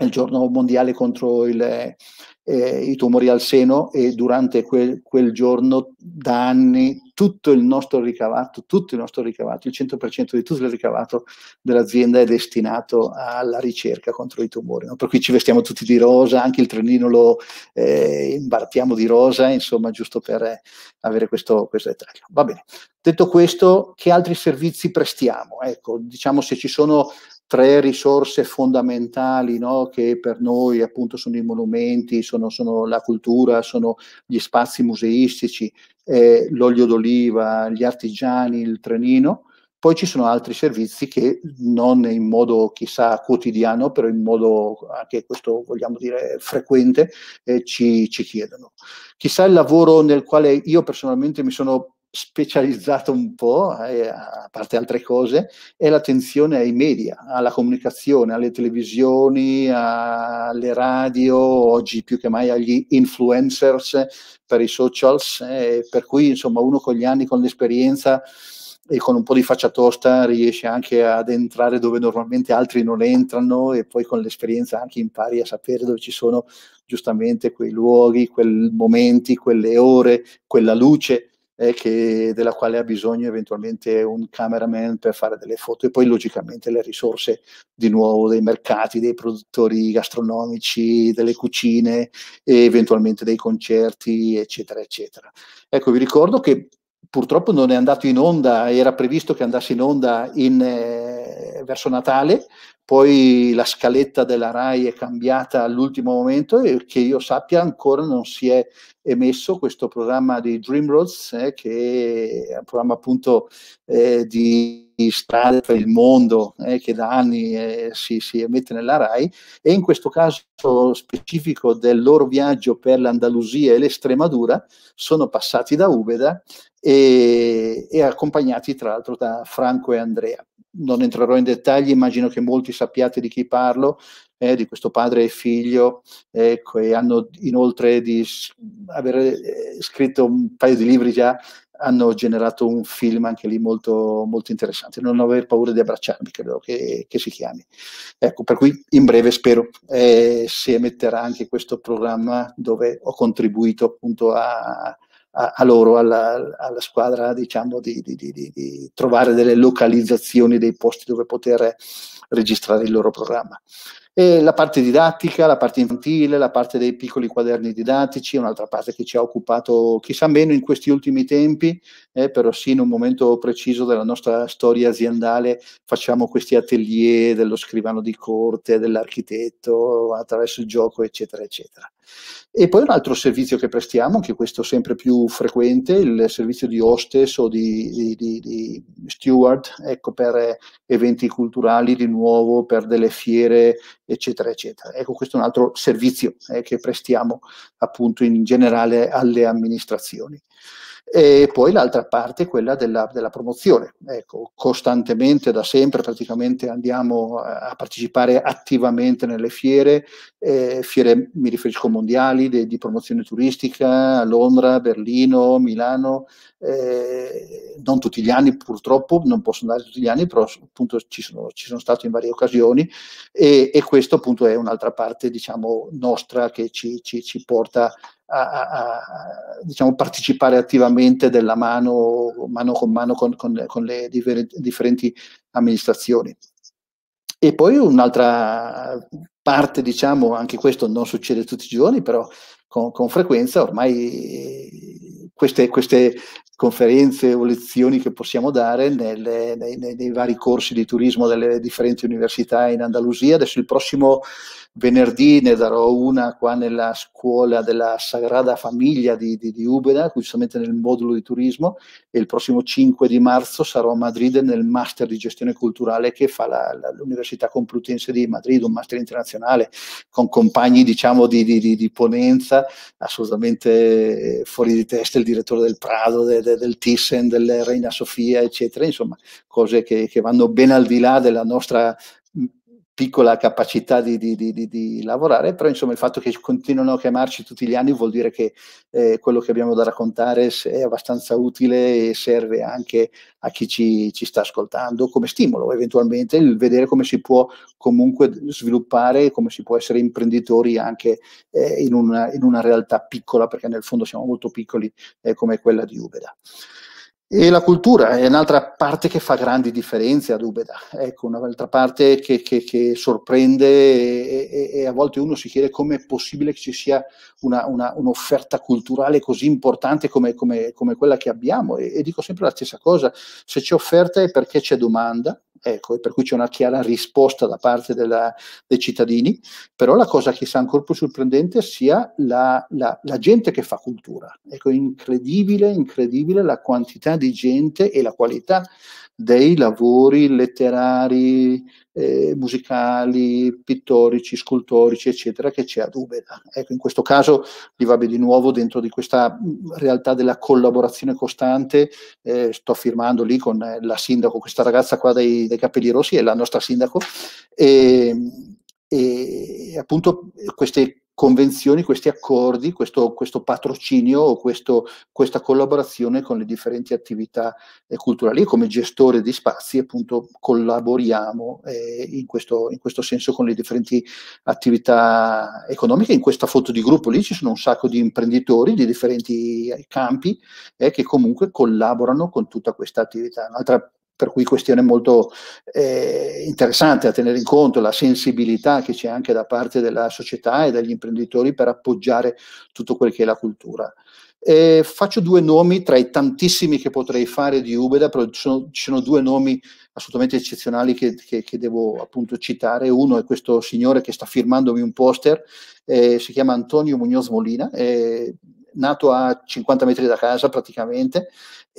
il giorno mondiale contro il, eh, i tumori al seno e durante quel, quel, giorno da anni tutto il nostro ricavato, tutto il nostro ricavato, il 100% di tutto il ricavato dell'azienda è destinato alla ricerca contro i tumori. No? Per cui ci vestiamo tutti di rosa, anche il trenino lo eh, imbarchiamo di rosa, insomma, giusto per avere questo, questo dettaglio. Va bene. Detto questo, che altri servizi prestiamo? Ecco, diciamo se ci sono tre risorse fondamentali no? che per noi appunto sono i monumenti, sono, sono la cultura, sono gli spazi museistici, eh, l'olio d'oliva, gli artigiani, il trenino. Poi ci sono altri servizi che non in modo chissà quotidiano, però in modo anche questo vogliamo dire frequente, eh, ci, ci chiedono. Chissà il lavoro nel quale io personalmente mi sono specializzato un po', eh, a parte altre cose, è l'attenzione ai media, alla comunicazione, alle televisioni, alle radio, oggi più che mai agli influencers per i socials, eh, per cui insomma uno con gli anni, con l'esperienza e con un po' di faccia tosta riesce anche ad entrare dove normalmente altri non entrano e poi con l'esperienza anche impari a sapere dove ci sono giustamente quei luoghi, quei momenti, quelle ore, quella luce eh, che, della quale ha bisogno eventualmente un cameraman per fare delle foto e poi logicamente le risorse di nuovo dei mercati, dei produttori gastronomici, delle cucine e eventualmente dei concerti, eccetera, eccetera. Ecco, vi ricordo che purtroppo non è andato in onda, era previsto che andasse in onda in, eh, verso Natale, poi la scaletta della RAI è cambiata all'ultimo momento e che io sappia ancora non si è emesso questo programma di Dreamroads, eh, che è un programma appunto eh, di strade per il mondo eh, che da anni eh, si, si, emette nella RAI e in questo caso specifico del loro viaggio per l'Andalusia e l'Estremadura sono passati da Ubeda e, e accompagnati tra l'altro da Franco e Andrea. Non entrerò in dettagli, immagino che molti sappiate di chi parlo, eh, di questo padre e figlio, eh, e hanno inoltre di aver eh, scritto un paio di libri già, hanno generato un film anche lì molto, molto interessante. Non aver paura di abbracciarmi, credo che, che, si chiami. Ecco, per cui in breve spero eh, si emetterà anche questo programma dove ho contribuito appunto a, a, loro, alla, alla, squadra, diciamo, di, di, di, di, trovare delle localizzazioni, dei posti dove poter registrare il loro programma. E la parte didattica, la parte infantile, la parte dei piccoli quaderni didattici, un'altra parte che ci ha occupato chissà meno in questi ultimi tempi, eh, però sì in un momento preciso della nostra storia aziendale facciamo questi atelier dello scrivano di corte, dell'architetto, attraverso il gioco, eccetera, eccetera. E poi un altro servizio che prestiamo, anche questo sempre più frequente, il servizio di hostess o di, di, di steward, ecco, per eventi culturali di nuovo, per delle fiere eccetera, eccetera. Ecco, questo è un altro servizio eh, che prestiamo appunto in generale alle amministrazioni. E poi l'altra parte è quella della, della promozione. Ecco, costantemente, da sempre, praticamente andiamo a partecipare attivamente nelle fiere, eh, fiere, mi riferisco mondiali, de, di promozione turistica a Londra, Berlino, Milano, eh, non tutti gli anni purtroppo, non posso andare tutti gli anni, però appunto ci sono, ci sono stato in varie occasioni e, e questo appunto è un'altra parte diciamo nostra che ci, ci, ci porta a, a, diciamo, partecipare attivamente della mano, mano con mano con, con, con le diver, differenti amministrazioni. E poi un'altra parte, diciamo, anche questo non succede tutti i giorni, però con, con frequenza ormai queste, queste conferenze o lezioni che possiamo dare nelle, nei, nei, nei, vari corsi di turismo delle differenti università in Andalusia. Adesso il prossimo venerdì ne darò una qua nella scuola della Sagrada Famiglia di, di, di Ubeda, giustamente nel modulo di turismo, e il prossimo 5 di marzo sarò a Madrid nel Master di Gestione Culturale che fa la, la, l'Università Complutense di Madrid, un master internazionale con compagni diciamo di, di ponenza assolutamente eh, fuori di testa, il direttore del Prado. De, de, del Thyssen, della Reina Sofia, eccetera, insomma, cose che, che vanno ben al di là della nostra piccola capacità di, di, di, di, lavorare, però insomma il fatto che continuano a chiamarci tutti gli anni vuol dire che eh, quello che abbiamo da raccontare è abbastanza utile e serve anche a chi ci, ci, sta ascoltando come stimolo, eventualmente il vedere come si può comunque sviluppare, come si può essere imprenditori anche eh, in, una, in, una, realtà piccola, perché nel fondo siamo molto piccoli eh, come quella di Ubeda. E la cultura è un'altra parte che fa grandi differenze ad Ubeda, ecco, un'altra parte che, che, che sorprende e, e, e, a volte uno si chiede come è possibile che ci sia una, una, un'offerta culturale così importante come, come, come quella che abbiamo e, e, dico sempre la stessa cosa, se c'è offerta è perché c'è domanda Ecco, e per cui c'è una chiara risposta da parte della, dei cittadini, però la cosa che sia ancora più sorprendente sia la, la, la, gente che fa cultura. Ecco, incredibile, incredibile la quantità di gente e la qualità dei lavori letterari, eh, musicali, pittorici, scultorici, eccetera, che c'è ad Ubeda. Ecco, in questo caso li vabbè di nuovo dentro di questa mm, realtà della collaborazione costante. Eh, sto firmando lì con eh, la sindaco, questa ragazza qua dei, dei capelli rossi è la nostra sindaco. E, ehm, e appunto queste convenzioni, questi accordi, questo, questo patrocinio o questo, questa collaborazione con le differenti attività eh, culturali. Io come gestore di spazi appunto collaboriamo eh, in, questo, in, questo, senso con le differenti attività economiche. In questa foto di gruppo lì ci sono un sacco di imprenditori di differenti campi eh, che comunque collaborano con tutta questa attività. Un'altra per cui questione molto eh, interessante da tenere in conto, la sensibilità che c'è anche da parte della società e dagli imprenditori per appoggiare tutto quel che è la cultura. Eh, faccio due nomi tra i tantissimi che potrei fare di Ubeda, però ci sono, ci sono due nomi assolutamente eccezionali che, che, che, devo appunto citare. Uno è questo signore che sta firmandomi un poster, eh, si chiama Antonio Muñoz Molina, nato a 50 metri da casa praticamente,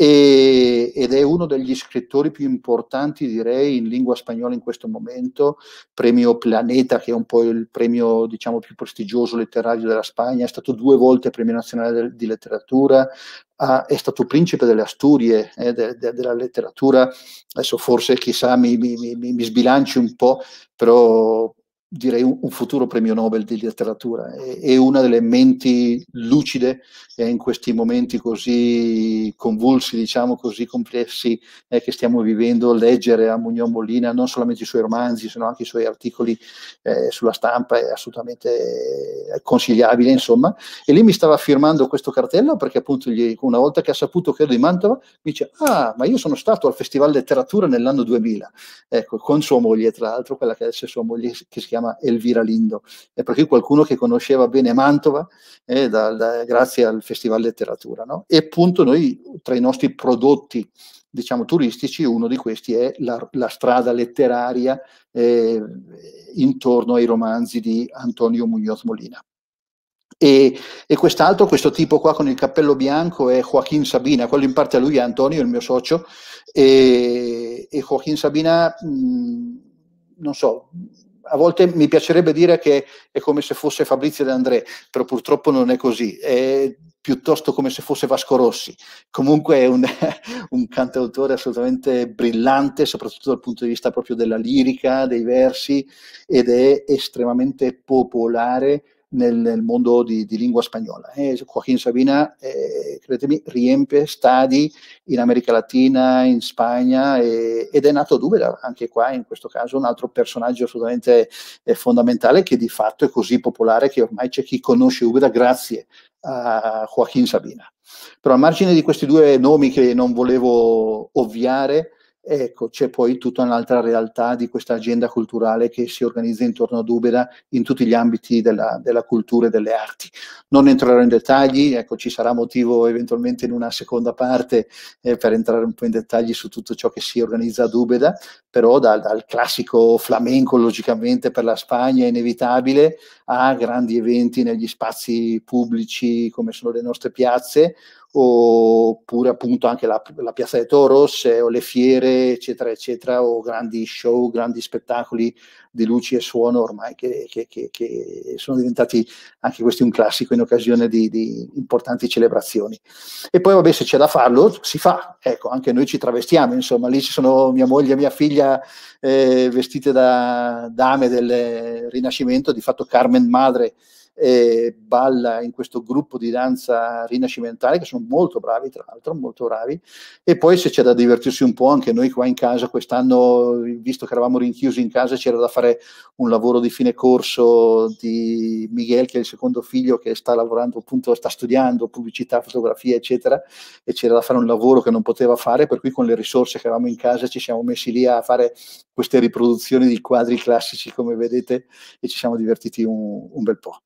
e, ed è uno degli scrittori più importanti, direi, in lingua spagnola in questo momento, premio Planeta, che è un po' il premio diciamo, più prestigioso letterario della Spagna, è stato due volte premio nazionale di letteratura, Ah, è stato principe delle Asturie, eh, de, de, della letteratura. Adesso forse chissà mi, mi, mi, mi, sbilanci un po', però direi un, un, futuro premio Nobel di letteratura. e, è, una delle menti lucide eh, in questi momenti così convulsi, diciamo così complessi eh, che stiamo vivendo. Leggere a Mugnon Mollina non solamente i suoi romanzi, sino anche i suoi articoli eh, sulla stampa è assolutamente eh, consigliabile, insomma. E lì mi stava firmando questo cartello perché appunto gli, una volta che ha saputo che ero di Mantova, mi dice, ah, ma io sono stato al Festival Letteratura nell'anno 2000, ecco, con sua moglie, tra l'altro, quella che adesso è sua moglie, che si chiama chiama Elvira Lindo. E per cui qualcuno che conosceva bene Mantova eh, da, da, grazie al Festival Letteratura. No? E appunto noi tra i nostri prodotti diciamo, turistici, uno di questi è la, la strada letteraria eh, intorno ai romanzi di Antonio Muñoz Molina. E, e, quest'altro, questo tipo qua con il cappello bianco è Joaquin Sabina, quello in parte a lui è Antonio, il mio socio, e, e Joaquin Sabina, mh, mm, non so, a volte mi piacerebbe dire che è come se fosse Fabrizio De André, però purtroppo non è così, è piuttosto come se fosse Vasco Rossi. Comunque è un, un cantautore assolutamente brillante, soprattutto dal punto di vista proprio della lirica, dei versi, ed è estremamente popolare nel, nel mondo di, di, lingua spagnola. E Joaquín Sabina, eh, credetemi, riempie stadi in America Latina, in Spagna e, ed è nato Dubeda, anche qua in questo caso un altro personaggio assolutamente eh, fondamentale che di fatto è così popolare che ormai c'è chi conosce Ubeda grazie a Joaquín Sabina. Però a margine di questi due nomi che non volevo ovviare, Ecco, c'è poi tutta un'altra realtà di questa agenda culturale che si organizza intorno ad Ubera in tutti gli ambiti della, della cultura e delle arti. Non entrerò in dettagli, ecco, ci sarà motivo eventualmente in una seconda parte eh, per entrare un po' in dettagli su tutto ciò che si organizza ad Ubera, però dal, dal classico flamenco logicamente per la Spagna è inevitabile a grandi eventi negli spazi pubblici come sono le nostre piazze, oppure appunto anche la, la Piazza dei Toros eh, o le fiere, eccetera, eccetera, o grandi show, grandi spettacoli di luci e suono ormai che, che, che, che sono diventati anche questi un classico in occasione di, di importanti celebrazioni. E poi vabbè se c'è da farlo si fa, ecco, anche noi ci travestiamo, insomma, lì ci sono mia moglie e mia figlia eh, vestite da dame del Rinascimento, di fatto Carmen Madre eh, balla in questo gruppo di danza rinascimentale che sono molto bravi tra l'altro, molto bravi e poi se c'è da divertirsi un po' anche noi qua in casa quest'anno visto che eravamo rinchiusi in casa c'era da fare un lavoro di fine corso di Miguel che è il secondo figlio che sta lavorando appunto sta studiando pubblicità, fotografia eccetera e c'era da fare un lavoro che non poteva fare per cui con le risorse che avevamo in casa ci siamo messi lì a fare queste riproduzioni di quadri classici come vedete e ci siamo divertiti un, un bel po'.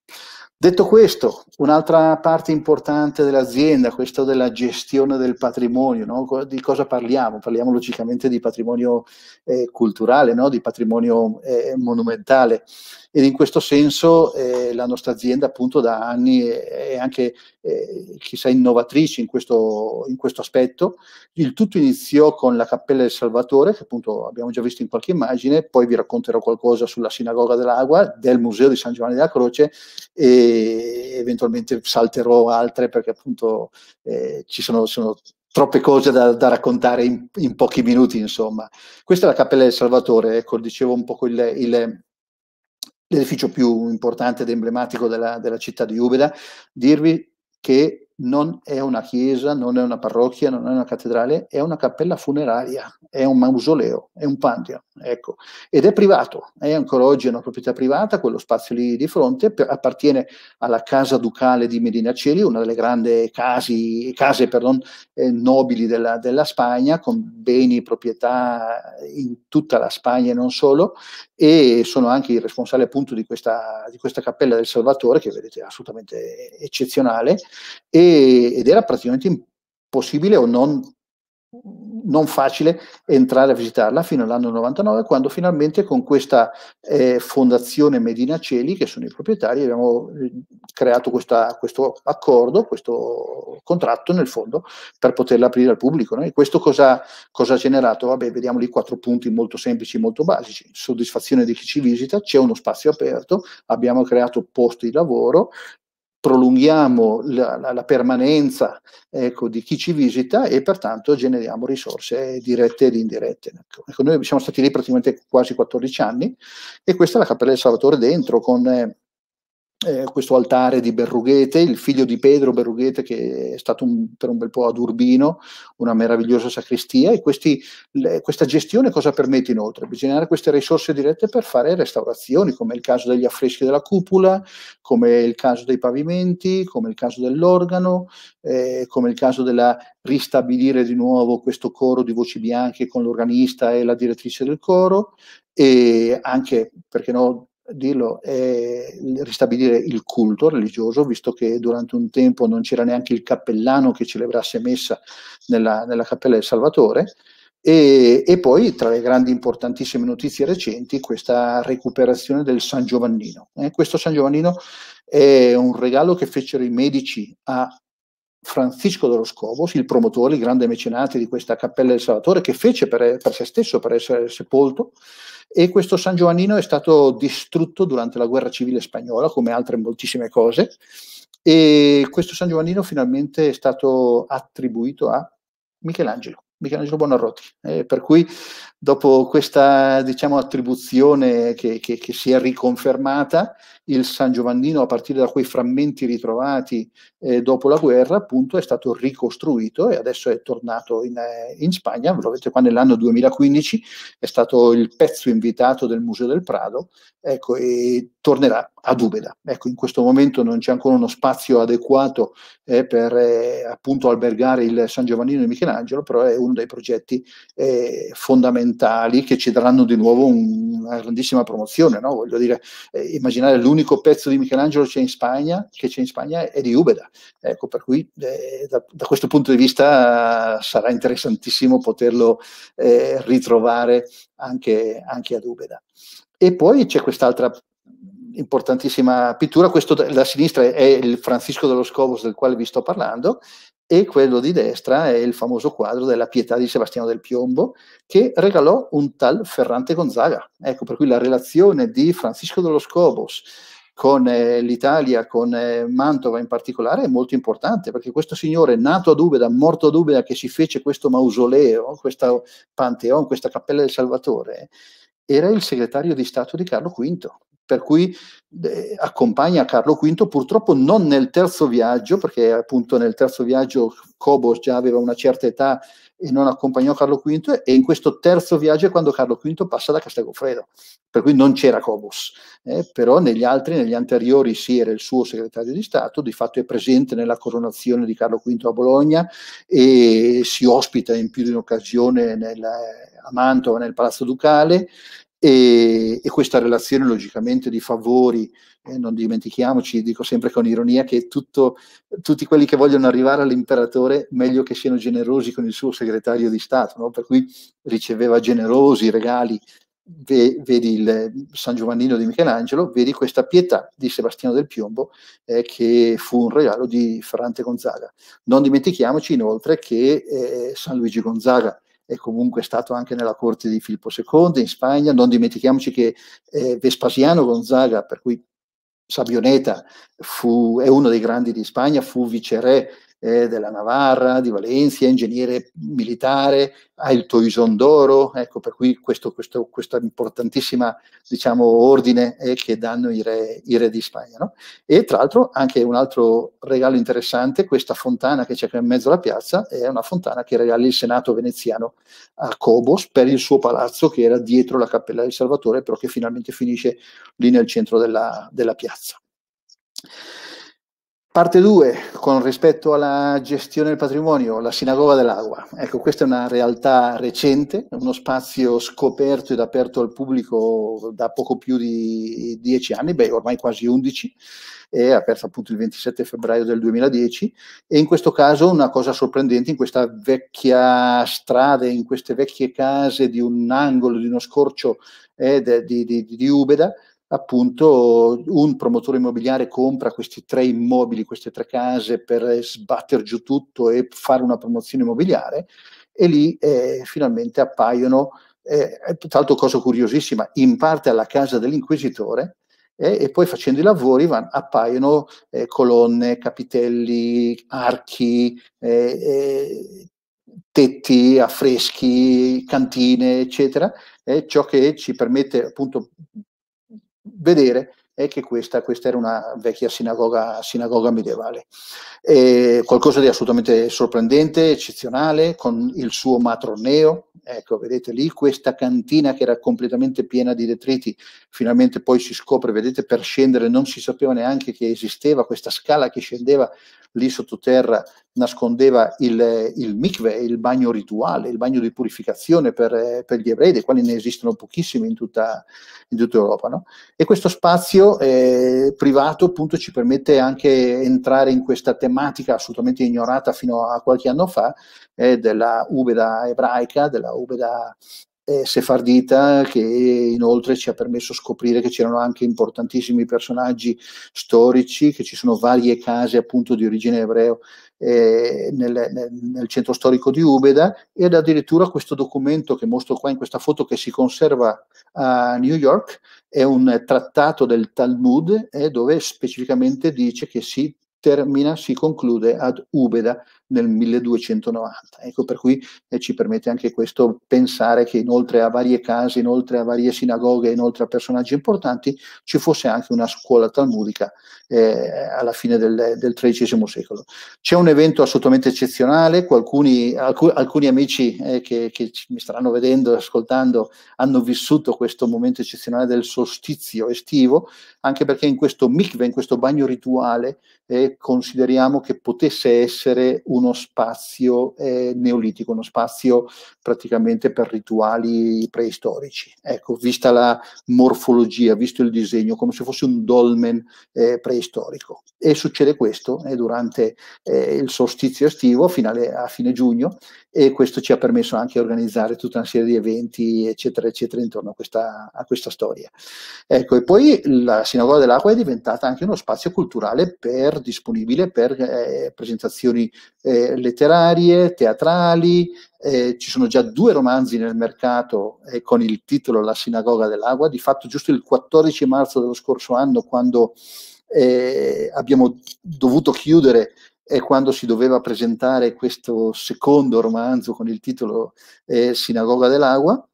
Detto questo, un'altra parte importante dell'azienda, questa della gestione del patrimonio, no? di cosa parliamo? Parliamo logicamente di patrimonio eh, culturale, no? di patrimonio eh, monumentale ed in questo senso eh, la nostra azienda appunto da anni è anche eh, chissà innovatrici in questo, in questo, aspetto. Il tutto iniziò con la Cappella del Salvatore, che appunto abbiamo già visto in qualche immagine, poi vi racconterò qualcosa sulla Sinagoga dell'Agua, del Museo di San Giovanni della Croce e eventualmente salterò altre perché appunto eh, ci sono, sono troppe cose da, da raccontare in, in, pochi minuti, insomma. Questa è la Cappella del Salvatore, ecco, dicevo un po' il, il, l'edificio più importante ed emblematico della, della città di Ubeda. Dirvi que non è una chiesa, non è una parrocchia, non è una cattedrale, è una cappella funeraria, è un mausoleo, è un pantheon, ecco. ed è privato, è ancora oggi una proprietà privata, quello spazio lì di fronte per, appartiene alla casa ducale di Medina Medinaceli, una delle grandi casi, case perdon, eh, nobili della, della, Spagna, con beni, e proprietà in tutta la Spagna e non solo, e sono anche il responsabile appunto di questa, di questa cappella del Salvatore, che vedete è assolutamente eccezionale. E ed era praticamente impossibile o non, non, facile entrare a visitarla fino all'anno 99 quando finalmente con questa eh, fondazione Medina Celi che sono i proprietari abbiamo eh, creato questa, questo accordo, questo contratto nel fondo per poterla aprire al pubblico. No? E questo cosa, cosa ha generato? Vabbè, vediamo lì quattro punti molto semplici, molto basici. Soddisfazione di chi ci visita, c'è uno spazio aperto, abbiamo creato posti di lavoro, prolunghiamo la, la, la permanenza ecco, di chi ci visita e pertanto generiamo risorse eh, dirette ed indirette. Ecco, ecco, noi siamo stati lì praticamente quasi 14 anni e questa è la Cappella del Salvatore dentro con... Eh, eh, questo altare di Berrughete, il figlio di Pedro Berrughete che è stato un, per un bel po' ad Urbino, una meravigliosa sacristia e questi, le, questa gestione cosa permette inoltre? Bisogna queste risorse dirette per fare restaurazioni, come il caso degli affreschi della cupola, come il caso dei pavimenti, come il caso dell'organo, eh, come il caso della ristabilire di nuovo questo coro di voci bianche con l'organista e la direttrice del coro e anche, perché no, dirlo, è ristabilire il culto religioso, visto che durante un tempo non c'era neanche il cappellano che celebrasse messa nella, nella cappella del Salvatore. E, e, poi tra le grandi importantissime notizie recenti questa recuperazione del San Giovannino. Eh, questo San Giovannino è un regalo che fecero i medici a Francisco dello Scovos, il promotore, il grande mecenate di questa Cappella del Salvatore, che fece per, per se stesso per essere sepolto, e questo San Giovannino è stato distrutto durante la guerra civile spagnola, come altre moltissime cose, e questo San Giovannino finalmente è stato attribuito a Michelangelo. Michelangelo Buonarroti. Eh, per cui dopo questa diciamo, attribuzione che, che, che, si è riconfermata, il San Giovannino a partire da quei frammenti ritrovati eh, dopo la guerra appunto è stato ricostruito e adesso è tornato in, eh, in Spagna, lo vedete qua nell'anno 2015, è stato il pezzo invitato del Museo del Prado ecco, e tornerà ad Ubeda. Ecco, in questo momento non c'è ancora uno spazio adeguato eh, per eh, appunto albergare il San Giovannino di Michelangelo, però è un uno dei progetti eh, fondamentali che ci daranno di nuovo un, una grandissima promozione. No? Voglio dire, eh, immaginare l'unico pezzo di Michelangelo c'è in Spagna, che c'è in Spagna è di Ubeda. Ecco, per cui eh, da, da, questo punto di vista sarà interessantissimo poterlo eh, ritrovare anche, anche ad Ubeda. E poi c'è quest'altra importantissima pittura. Questo da sinistra è il Francisco dello Scovos del quale vi sto parlando e quello di destra è il famoso quadro della pietà di Sebastiano del Piombo che regalò un tal Ferrante Gonzaga. Ecco, per cui la relazione di Francisco dello Scobos con eh, l'Italia, con eh, Mantova in particolare, è molto importante perché questo signore nato a Dubeda, morto a Dubeda, che si fece questo mausoleo, questo panteon, questa cappella del Salvatore, era il segretario di Stato di Carlo V per cui eh, accompagna Carlo V purtroppo non nel terzo viaggio, perché appunto nel terzo viaggio Cobos già aveva una certa età e non accompagnò Carlo V e in questo terzo viaggio è quando Carlo V passa da Castelgofredo, per cui non c'era Cobos, eh, però negli altri, negli anteriori sì era il suo segretario di Stato, di fatto è presente nella coronazione di Carlo V a Bologna e si ospita in più di un'occasione nel, eh, a Mantova nel Palazzo Ducale e, e, questa relazione logicamente di favori, eh, non dimentichiamoci, dico sempre con ironia che tutto, tutti quelli che vogliono arrivare all'imperatore meglio che siano generosi con il suo segretario di Stato, no? per cui riceveva generosi regali, Ve, vedi il San Giovannino di Michelangelo, vedi questa pietà di Sebastiano del Piombo eh, che fu un regalo di Ferrante Gonzaga. Non dimentichiamoci inoltre che eh, San Luigi Gonzaga è comunque stato anche nella corte di Filippo II in Spagna, non dimentichiamoci che eh, Vespasiano Gonzaga, per cui Sabioneta fu, è uno dei grandi di Spagna, fu viceré eh, della Navarra, di Valencia, ingegnere militare, ha il Toison d'oro, ecco per cui questo, questo, questo importantissima diciamo, ordine eh, che danno i re, i re di Spagna. No? E tra l'altro anche un altro regalo interessante, questa fontana che c'è qui in mezzo alla piazza, è una fontana che regala il Senato veneziano a Cobos per il suo palazzo che era dietro la Cappella del Salvatore, però che finalmente finisce lì nel centro della, della piazza. Parte 2, con rispetto alla gestione del patrimonio, la sinagoga dell'acqua. Ecco, questa è una realtà recente, uno spazio scoperto ed aperto al pubblico da poco più di dieci anni, beh, ormai quasi undici, è aperto appunto il 27 febbraio del 2010 e in questo caso una cosa sorprendente, in questa vecchia strada, in queste vecchie case di un angolo, di uno scorcio eh, di, di, di, di Ubeda, appunto un promotore immobiliare compra questi tre immobili, queste tre case per eh, sbatter giù tutto e fare una promozione immobiliare e lì eh, finalmente appaiono, eh, tra l'altro cosa curiosissima, in parte alla casa dell'inquisitore eh, e poi facendo i lavori van, appaiono eh, colonne, capitelli, archi, eh, tetti, affreschi, cantine, eccetera, ciò che ci permette appunto vedere è che questa, questa era una vecchia sinagoga, sinagoga medievale. E qualcosa di assolutamente sorprendente, eccezionale, con il suo matroneo, ecco, vedete lì questa cantina che era completamente piena di detriti, finalmente poi si scopre, vedete, per scendere non si sapeva neanche che esisteva questa scala che scendeva lì sottoterra nascondeva il, il mikve, il bagno rituale, il bagno di purificazione per, per gli ebrei, dei quali ne esistono pochissimi in tutta, in tutta Europa. No? E questo spazio eh, privato appunto ci permette anche entrare in questa tematica assolutamente ignorata fino a qualche anno fa eh, della Ubeda ebraica, della Ubeda eh, sefardita che inoltre ci ha permesso di scoprire che c'erano anche importantissimi personaggi storici, che ci sono varie case appunto di origine ebreo eh, nel, nel, nel, centro storico di Ubeda ed addirittura questo documento che mostro qua in questa foto che si conserva a New York è un trattato del Talmud eh, dove specificamente dice che si termina, si conclude ad Ubeda, nel 1290. Ecco per cui eh, ci permette anche questo pensare che inoltre a varie case, inoltre a varie sinagoghe, inoltre a personaggi importanti ci fosse anche una scuola talmudica eh, alla fine del, del, XIII secolo. C'è un evento assolutamente eccezionale, qualcuni, alc- alcuni amici eh, che, che, mi staranno vedendo e ascoltando hanno vissuto questo momento eccezionale del solstizio estivo, anche perché in questo mikve, in questo bagno rituale, eh, consideriamo che potesse essere un uno spazio eh, neolitico, uno spazio praticamente per rituali preistorici. Ecco, vista la morfologia, visto il disegno, come se fosse un dolmen eh, preistorico. E succede questo eh, durante eh, il solstizio estivo, finale, a fine giugno, e questo ci ha permesso anche di organizzare tutta una serie di eventi, eccetera, eccetera, intorno a questa, a questa storia. Ecco, e poi la Sinagoga dell'Acqua è diventata anche uno spazio culturale per, disponibile per eh, presentazioni eh, letterarie, teatrali, eh, ci sono già due romanzi nel mercato eh, con il titolo La sinagoga dell'acqua, di fatto giusto il 14 marzo dello scorso anno quando eh, abbiamo dovuto chiudere e quando si doveva presentare questo secondo romanzo con il titolo eh, Sinagoga dell'acqua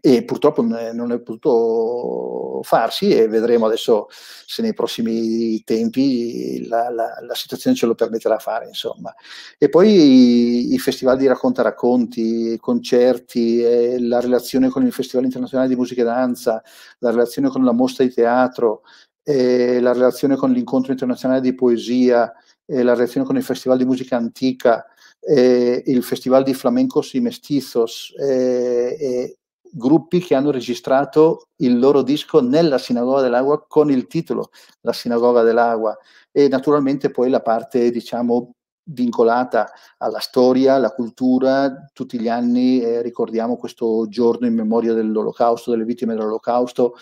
e purtroppo non è potuto farsi e vedremo adesso se nei prossimi tempi la, la, la situazione ce lo permetterà fare insomma e poi i, i festival di racconta racconti concerti eh, la relazione con il festival internazionale di musica e danza la relazione con la mostra di teatro eh, la relazione con l'incontro internazionale di poesia eh, la relazione con il festival di musica antica eh, il festival di flamencos y mestizos eh, gruppi che hanno registrato il loro disco nella Sinagoga dell'Agua con il titolo La Sinagoga dell'Agua e naturalmente poi la parte diciamo vincolata alla storia, alla cultura, tutti gli anni eh, ricordiamo questo giorno in memoria dell'olocausto, delle vittime dell'olocausto,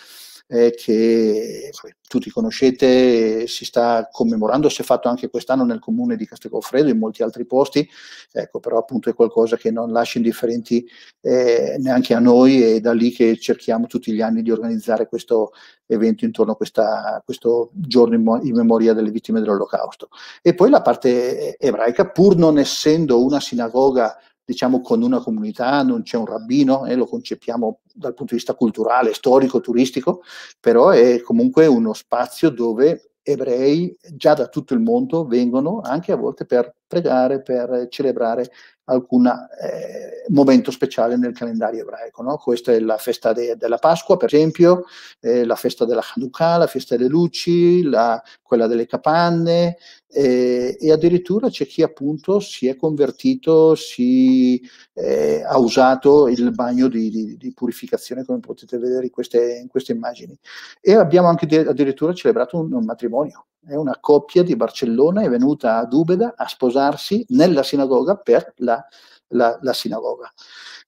eh, che vabbè, tutti conoscete, si sta commemorando, si è fatto anche quest'anno nel comune di e in molti altri posti, ecco, però appunto è qualcosa che non lascia indifferenti eh, neanche a noi e da lì che cerchiamo tutti gli anni di organizzare questo evento intorno a, questa, a questo giorno in, in, memoria delle vittime dell'olocausto. E poi la parte ebraica, pur non essendo una sinagoga diciamo, con una comunità, non c'è un rabbino, eh, lo concepiamo dal punto di vista culturale, storico, turistico, però è comunque uno spazio dove ebrei già da tutto il mondo vengono anche a volte per pregare, per celebrare alcun eh, momento speciale nel calendario ebraico. No? Questa è la festa de, della Pasqua, per esempio, eh, la festa della Hanukkah, la festa delle luci, la, quella delle capanne eh, e addirittura c'è chi appunto si è convertito, si, eh, ha usato il bagno di, di, di, purificazione come potete vedere in queste, in queste immagini. E abbiamo anche addirittura celebrato un, un matrimonio. È una coppia di Barcellona è venuta ad Ubeda a sposarsi nella sinagoga per la la, la, sinagoga.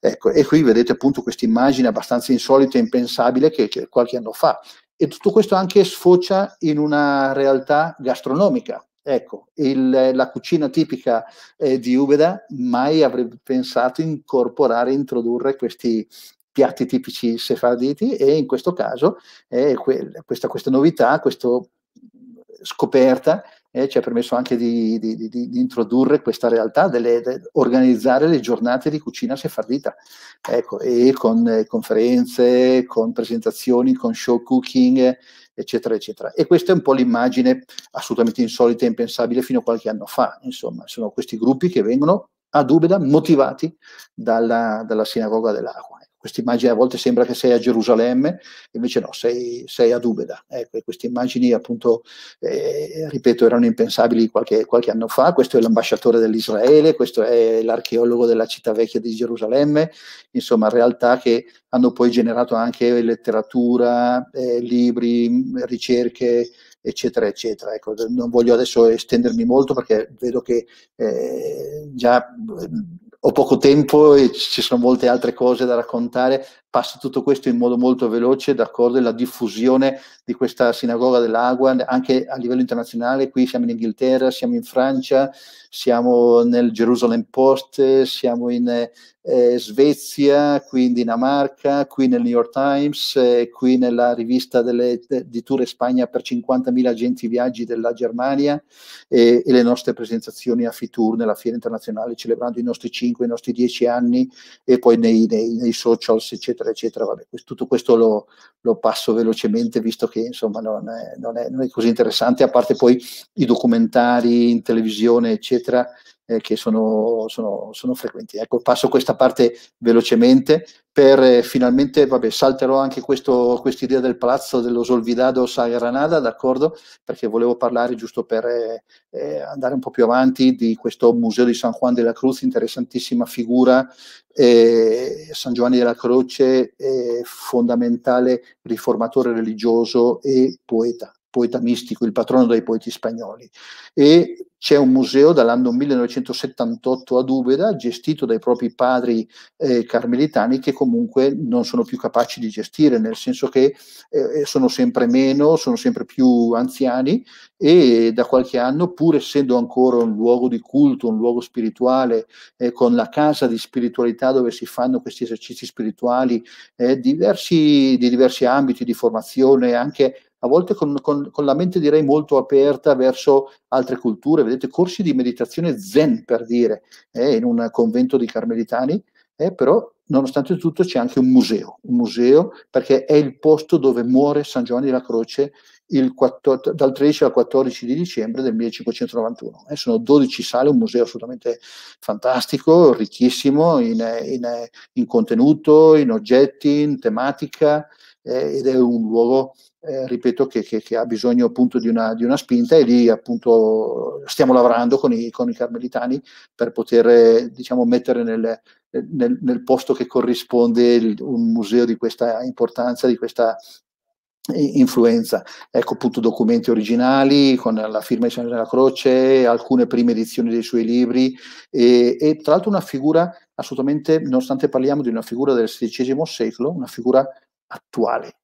Ecco, e qui vedete appunto questa immagine abbastanza insolita e impensabile che, che, qualche anno fa e tutto questo anche sfocia in una realtà gastronomica. Ecco, il, la cucina tipica eh, di Ubeda mai avrebbe pensato incorporare, introdurre questi piatti tipici sefarditi e in questo caso eh, que- questa, questa novità, questo scoperta e ci ha permesso anche di, di, di, di introdurre questa realtà, delle, de, organizzare le giornate di cucina sefardita, ecco, e con eh, conferenze, con presentazioni, con show cooking, eccetera, eccetera. E questa è un po' l'immagine assolutamente insolita e impensabile fino a qualche anno fa, insomma, sono questi gruppi che vengono a Ubeda motivati dalla, dalla sinagoga dell'acqua questa immagine a volte sembra che sei a Gerusalemme, invece no, sei, sei ad Ubeda. Ecco, queste immagini appunto, eh, ripeto, erano impensabili qualche, qualche, anno fa, questo è l'ambasciatore dell'Israele, questo è l'archeologo della città vecchia di Gerusalemme, insomma realtà che hanno poi generato anche letteratura, eh, libri, ricerche, eccetera, eccetera. Ecco, non voglio adesso estendermi molto perché vedo che eh, già ho poco tempo e ci sono molte altre cose da raccontare, passa tutto questo in modo molto veloce, d'accordo, e la diffusione di questa sinagoga dell'Agua anche a livello internazionale, qui siamo in Inghilterra, siamo in Francia, siamo nel Jerusalem Post, siamo in eh, Svezia, qui in Dinamarca, qui nel New York Times, eh, qui nella rivista delle, de, di Tour Spagna per 50.000 agenti viaggi della Germania eh, e le nostre presentazioni a Fitur nella Fiera Internazionale, celebrando i nostri 5, i nostri 10 anni e poi nei, nei, nei socials, eccetera eccetera, eccetera. Vabbè, tutto questo lo, lo passo velocemente, visto che insomma non è, non, è, non è, così interessante, a parte poi i documentari in televisione, eccetera, eh, che sono, sono, sono, frequenti. Ecco, passo questa parte velocemente per eh, finalmente, vabbè, salterò anche questa idea del palazzo dello Solvidado Sagranada, d'accordo? Perché volevo parlare giusto per eh, eh, andare un po' più avanti di questo Museo di San Juan de la Cruz, interessantissima figura, eh, San Giovanni della Croce, eh, fondamentale riformatore religioso e poeta poeta mistico, il patrono dei poeti spagnoli. E c'è un museo dall'anno 1978 a Ubeda, gestito dai propri padri eh, carmelitani, che comunque non sono più capaci di gestire, nel senso che eh, eh, sono sempre meno, sono sempre più anziani e da qualche anno, pur essendo ancora un luogo di culto, un luogo spirituale, eh, con la casa di spiritualità dove si fanno questi esercizi spirituali eh, diversi, di diversi ambiti di formazione, anche a volte con, con, con, la mente direi molto aperta verso altre culture, vedete corsi di meditazione zen per dire, eh, in un convento di carmelitani, eh, però nonostante tutto c'è anche un museo, un museo perché è il posto dove muore San Giovanni della Croce 14, dal 13 al 14 di dicembre del 1591. Eh, sono 12 sale, un museo assolutamente fantastico, ricchissimo in, in, in contenuto, in oggetti, in tematica eh, ed è un luogo eh. ripeto, che, che, che, ha bisogno appunto di una, di una, spinta e lì appunto stiamo lavorando con i, con i carmelitani per poter diciamo, mettere nel, nel, nel posto che corrisponde il, un museo di questa importanza, di questa influenza. Ecco appunto documenti originali con la firma di San della Croce, alcune prime edizioni dei suoi libri e, e tra l'altro una figura assolutamente, nonostante parliamo di una figura del XVI secolo, una figura attuale,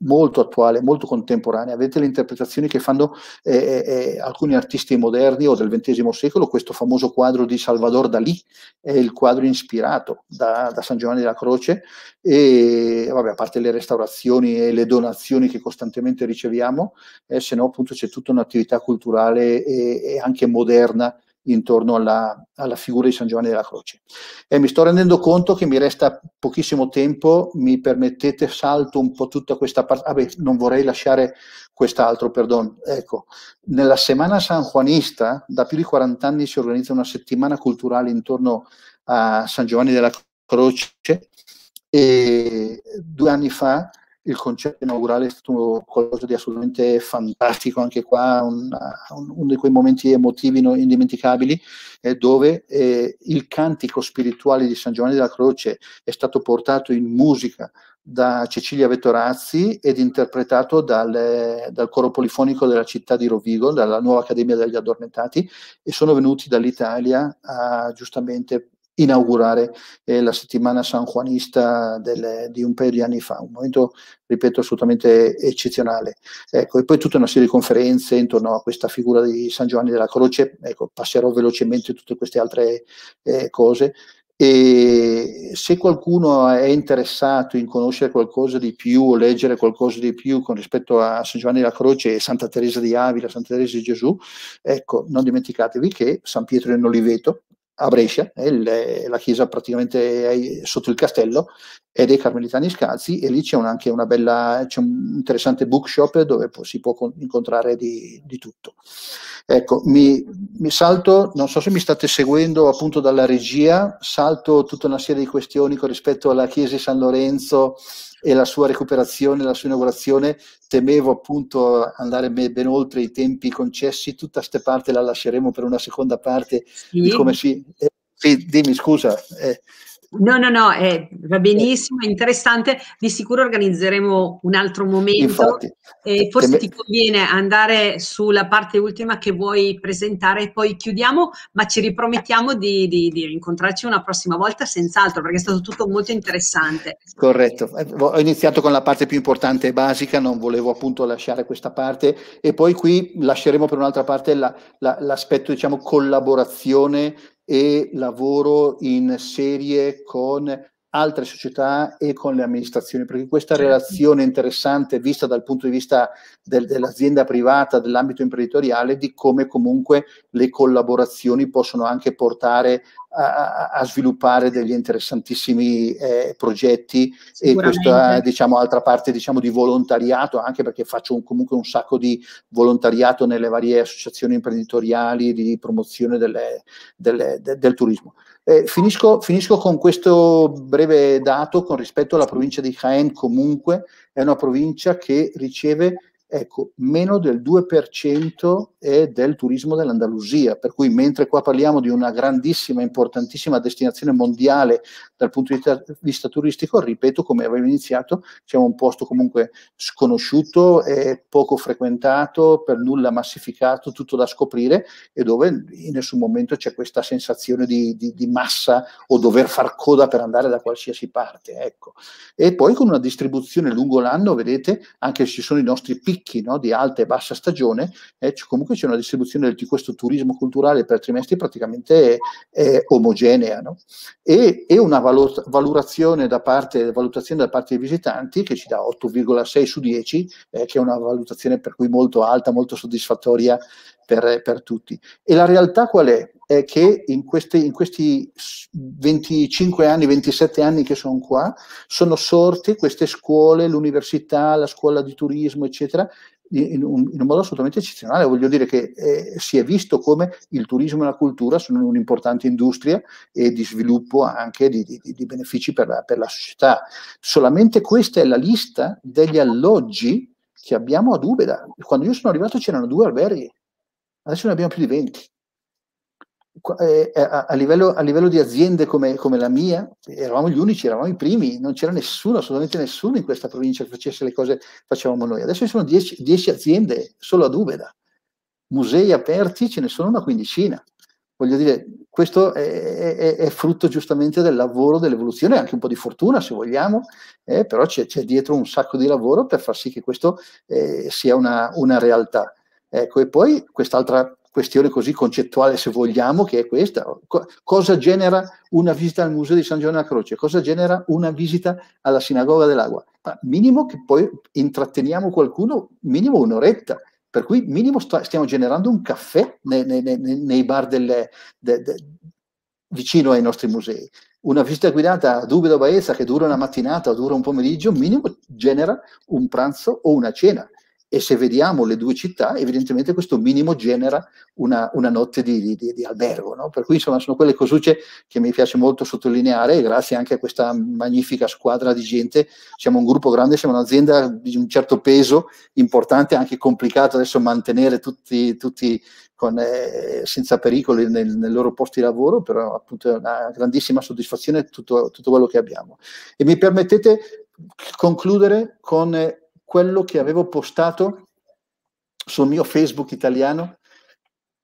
molto attuale, molto contemporanea. Avete le interpretazioni che fanno eh, eh, eh alcuni artisti moderni o del XX secolo, questo famoso quadro di Salvador Dalì, è il quadro ispirato da, da San Giovanni della Croce, e vabbè, a parte le restaurazioni e le donazioni che costantemente riceviamo, eh, se no appunto c'è tutta un'attività culturale e, e anche moderna intorno alla, alla, figura di San Giovanni della Croce. E mi sto rendendo conto che mi resta pochissimo tempo, mi permettete, salto un po' tutta questa parte, ah non vorrei lasciare quest'altro, perdon. Ecco, nella Semana San Juanista, da più di 40 anni si organizza una settimana culturale intorno a San Giovanni della Croce e due anni fa il concerto inaugurale è stato qualcosa di assolutamente fantastico, anche qua una, un, uno di quei momenti emotivi no, indimenticabili, eh, dove eh, il cantico spirituale di San Giovanni della Croce è stato portato in musica da Cecilia Vettorazzi ed interpretato dal, dal, coro polifonico della città di Rovigo, dalla nuova Accademia degli Addormentati, e sono venuti dall'Italia a, giustamente inaugurare eh, la settimana sanjuanista del, di un paio di anni fa, un momento, ripeto, assolutamente eccezionale. Ecco, e poi tutta una serie di conferenze intorno a questa figura di San Giovanni della Croce, ecco, passerò velocemente tutte queste altre eh, cose. E se qualcuno è interessato in conoscere qualcosa di più o leggere qualcosa di più con rispetto a San Giovanni della Croce e Santa Teresa di Avila, Santa Teresa di Gesù, ecco, non dimenticatevi che San Pietro in Oliveto, a Brescia, eh, eh, la chiesa praticamente è sotto il castello è dei Carmelitani Scalzi e lì c'è un, anche una bella, c'è un interessante bookshop dove si può incontrare di, di tutto. Ecco, mi, mi, salto, non so se mi state seguendo appunto dalla regia, salto tutta una serie di questioni con rispetto alla Chiesa di San Lorenzo e la sua recuperazione, la sua inaugurazione. Temevo appunto andare ben oltre i tempi concessi, tutta questa parte la lasceremo per una seconda parte sì. di come si... Eh, sì, dimmi scusa. Eh, No, no, no, eh, va eh. benissimo, è interessante. Di sicuro organizzeremo un altro momento. Infatti, eh, forse me... ti conviene andare sulla parte ultima che vuoi presentare e poi chiudiamo, ma ci ripromettiamo di, di, di incontrarci una prossima volta senz'altro, perché è stato tutto molto interessante. Corretto, eh, ho iniziato con la parte più importante e basica, non volevo appunto lasciare questa parte e poi qui lasceremo per un'altra parte la, la, l'aspetto, diciamo, collaborazione e lavoro in serie con altre società e con le amministrazioni, perché questa certo. relazione interessante vista dal punto di vista del, dell'azienda privata, dell'ambito imprenditoriale, di come comunque le collaborazioni possono anche portare a, a sviluppare degli interessantissimi eh, progetti e questa diciamo, altra parte diciamo, di volontariato, anche perché faccio un, comunque un sacco di volontariato nelle varie associazioni imprenditoriali di promozione delle, delle, de, del turismo. Eh, finisco, finisco, con questo breve dato con rispetto alla provincia di Jaén, comunque è una provincia che riceve Ecco, meno del 2% è del turismo dell'Andalusia, per cui mentre qua parliamo di una grandissima, importantissima destinazione mondiale dal punto di vista turistico, ripeto, come avevo iniziato, siamo un posto comunque sconosciuto, poco frequentato, per nulla massificato, tutto da scoprire e dove in nessun momento c'è questa sensazione di, di, di massa o dover far coda per andare da qualsiasi parte. Ecco. E poi con una distribuzione lungo l'anno, vedete, anche se ci sono i nostri piccoli picchi no, di alta e bassa stagione, eh, comunque c'è una distribuzione di questo turismo culturale per trimestri praticamente eh, eh omogenea no? e, e, una valutazione da, parte, valutazione da parte dei visitanti che ci dà 8,6 su 10, eh, che è una valutazione per cui molto alta, molto soddisfattoria per, per tutti. E la realtà qual è? è che in questi, in questi 25 anni, 27 anni che sono qua, sono sorte queste scuole, l'università, la scuola di turismo, eccetera, in un, in un, modo assolutamente eccezionale. Voglio dire che eh, si è visto come il turismo e la cultura sono un'importante industria e di sviluppo anche di, di, di benefici per la, per la, società. Solamente questa è la lista degli alloggi che abbiamo ad Ubeda. Quando io sono arrivato c'erano due alberghi, adesso ne abbiamo più di 20. Eh, a, a, livello, a, livello, di aziende come, come, la mia, eravamo gli unici, eravamo i primi, non c'era nessuno, assolutamente nessuno in questa provincia che facesse le cose che facevamo noi. Adesso ci sono 10 aziende solo ad Ubeda, musei aperti ce ne sono una quindicina. Voglio dire, questo è, è, è frutto giustamente del lavoro, dell'evoluzione, anche un po' di fortuna se vogliamo, eh, però c'è, c'è, dietro un sacco di lavoro per far sì che questo eh, sia una, una realtà. Ecco, e poi quest'altra questione così concettuale, se vogliamo, che è questa. Co- cosa genera una visita al museo di San Giovanni della Croce? Cosa genera una visita alla sinagoga dell'Agua? Ma minimo che poi intratteniamo qualcuno, minimo un'oretta. Per cui minimo sta- stiamo generando un caffè nei, nei, nei, nei bar delle, de, de, vicino ai nostri musei. Una visita guidata a Dubido Baeza che dura una mattinata o dura un pomeriggio, minimo genera un pranzo o una cena e se vediamo le due città, evidentemente questo minimo genera una, una notte di, di, di albergo. No? Per cui insomma sono quelle cosucce che mi piace molto sottolineare e grazie anche a questa magnifica squadra di gente, siamo un gruppo grande, siamo un'azienda di un certo peso importante, anche complicato adesso mantenere tutti, tutti con, eh, senza pericoli nel, nel, loro posto di lavoro, però appunto è una grandissima soddisfazione tutto, tutto quello che abbiamo. E mi permettete concludere con... Eh, quello che avevo postato sul mio Facebook italiano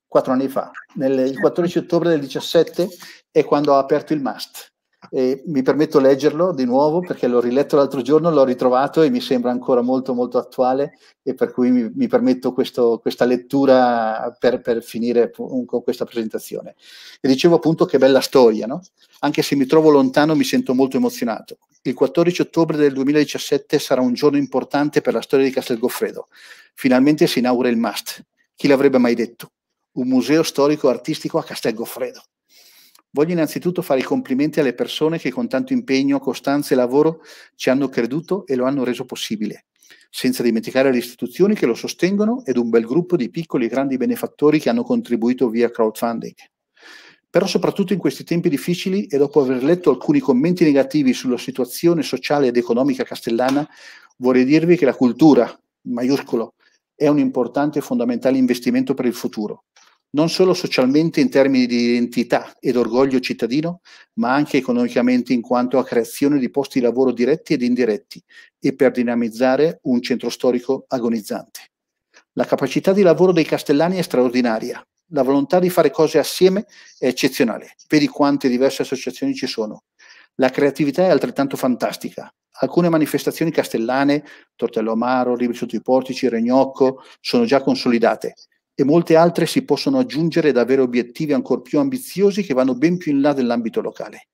quattro anni fa, nel, il 14 ottobre del 17 è quando ho aperto il MAST. E mi permetto di leggerlo di nuovo perché l'ho riletto l'altro giorno, l'ho ritrovato e mi sembra ancora molto molto attuale e per cui mi, mi permetto questo, questa lettura per, per finire con questa presentazione. E dicevo appunto che bella storia, no? anche se mi trovo lontano mi sento molto emozionato. Il 14 ottobre del 2017 sarà un giorno importante per la storia di Castel Goffredo. Finalmente si inaugura il MAST. Chi l'avrebbe mai detto? Un museo storico artistico a Castel Goffredo. Voglio innanzitutto fare i complimenti alle persone che con tanto impegno, costanza e lavoro ci hanno creduto e lo hanno reso possibile, senza dimenticare le istituzioni che lo sostengono ed un bel gruppo di piccoli e grandi benefattori che hanno contribuito via crowdfunding. Però soprattutto in questi tempi difficili e dopo aver letto alcuni commenti negativi sulla situazione sociale ed economica castellana, vorrei dirvi che la cultura, in maiuscolo, è un importante e fondamentale investimento per il futuro non solo socialmente in termini di identità ed orgoglio cittadino, ma anche economicamente in quanto a creazione di posti di lavoro diretti ed indiretti e per dinamizzare un centro storico agonizzante. La capacità di lavoro dei castellani è straordinaria, la volontà di fare cose assieme è eccezionale, vedi quante diverse associazioni ci sono. La creatività è altrettanto fantastica. Alcune manifestazioni castellane, Tortello Amaro, Libri sotto i portici, Regnocco, sono già consolidate e molte altre si possono aggiungere ad avere obiettivi ancora più ambiziosi che vanno ben più in là dell'ambito locale.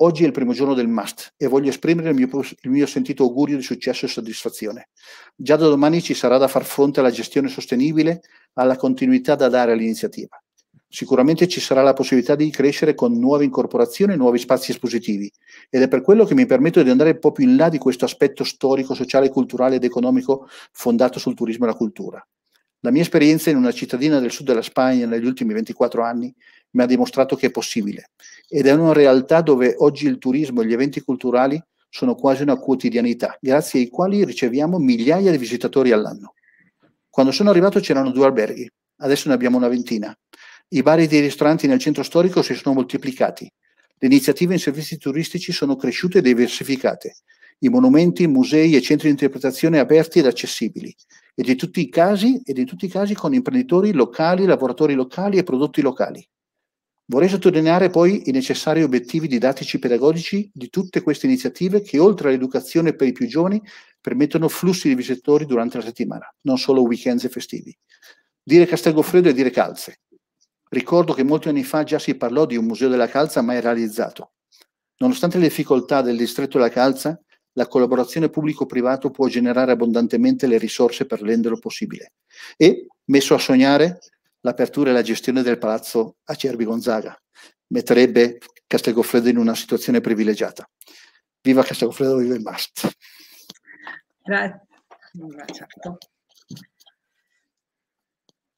Oggi è il primo giorno del MUST e voglio esprimere il mio, il mio, sentito augurio di successo e soddisfazione. Già da domani ci sarà da far fronte alla gestione sostenibile, alla continuità da dare all'iniziativa. Sicuramente ci sarà la possibilità di crescere con nuove incorporazioni e nuovi spazi espositivi ed è per quello che mi permetto di andare un po' più in là di questo aspetto storico, sociale, culturale ed economico fondato sul turismo e la cultura. La mia esperienza in una cittadina del sud della Spagna negli ultimi 24 anni mi ha dimostrato che è possibile ed è una realtà dove oggi il turismo e gli eventi culturali sono quasi una quotidianità, grazie ai quali riceviamo migliaia di visitatori all'anno. Quando sono arrivato c'erano due alberghi, adesso ne abbiamo una ventina. I bar e i ristoranti nel centro storico si sono moltiplicati, le iniziative in servizi turistici sono cresciute e diversificate, i monumenti, musei e centri di interpretazione aperti ed accessibili, e di tutti i casi, e di tutti i casi con imprenditori locali, lavoratori locali e prodotti locali. Vorrei sottolineare poi i necessari obiettivi didattici pedagogici di tutte queste iniziative che oltre all'educazione per i più giovani permettono flussi di visitatori durante la settimana, non solo weekend e festivi. Dire Castelgoffredo è dire calze. Ricordo che molti anni fa già si parlò di un museo della calza mai realizzato. Nonostante le difficoltà del distretto della calza, la collaborazione pubblico-privato può generare abbondantemente le risorse per renderlo possibile. E, messo a sognare, l'apertura e la gestione del palazzo a Cerbi Gonzaga metterebbe Castelgoffredo in una situazione privilegiata. Viva Castelgoffredo, viva il MAST! Grazie. Certo.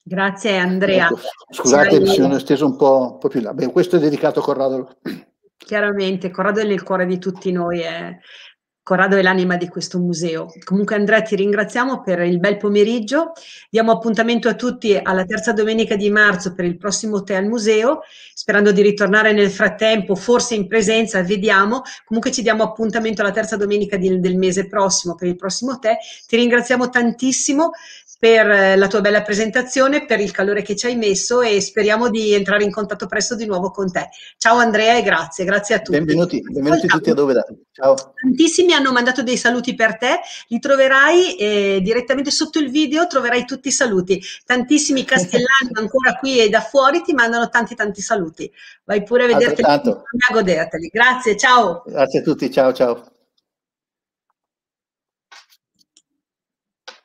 Grazie Andrea. Ecco, scusate, mi sono esteso un po', un po più in là. Beh, questo è dedicato a Corrado. Chiaramente, Corrado è nel cuore di tutti noi. Eh. Corrado è l'anima di questo museo. Comunque Andrea ti ringraziamo per il bel pomeriggio, diamo appuntamento a tutti alla terza domenica di marzo per il prossimo tè al museo, sperando di ritornare nel frattempo, forse in presenza, vediamo, comunque ci diamo appuntamento alla terza domenica di, del mese prossimo per il prossimo tè. Ti ringraziamo tantissimo per eh, la tua bella presentazione, per il calore che ci hai messo e speriamo di entrare in contatto presto di nuovo con te. Ciao Andrea e grazie, grazie a tutti. Benvenuti, benvenuti Ciao. tutti a Dove da. Ciao. Tantissimi hanno mandato dei saluti per te, li troverai eh, direttamente sotto il video, troverai tutti i saluti. Tantissimi castellani ancora qui e da fuori ti mandano tanti tanti saluti. Vai pure a vederteli, a goderteli. Grazie, ciao. Grazie a tutti, ciao ciao.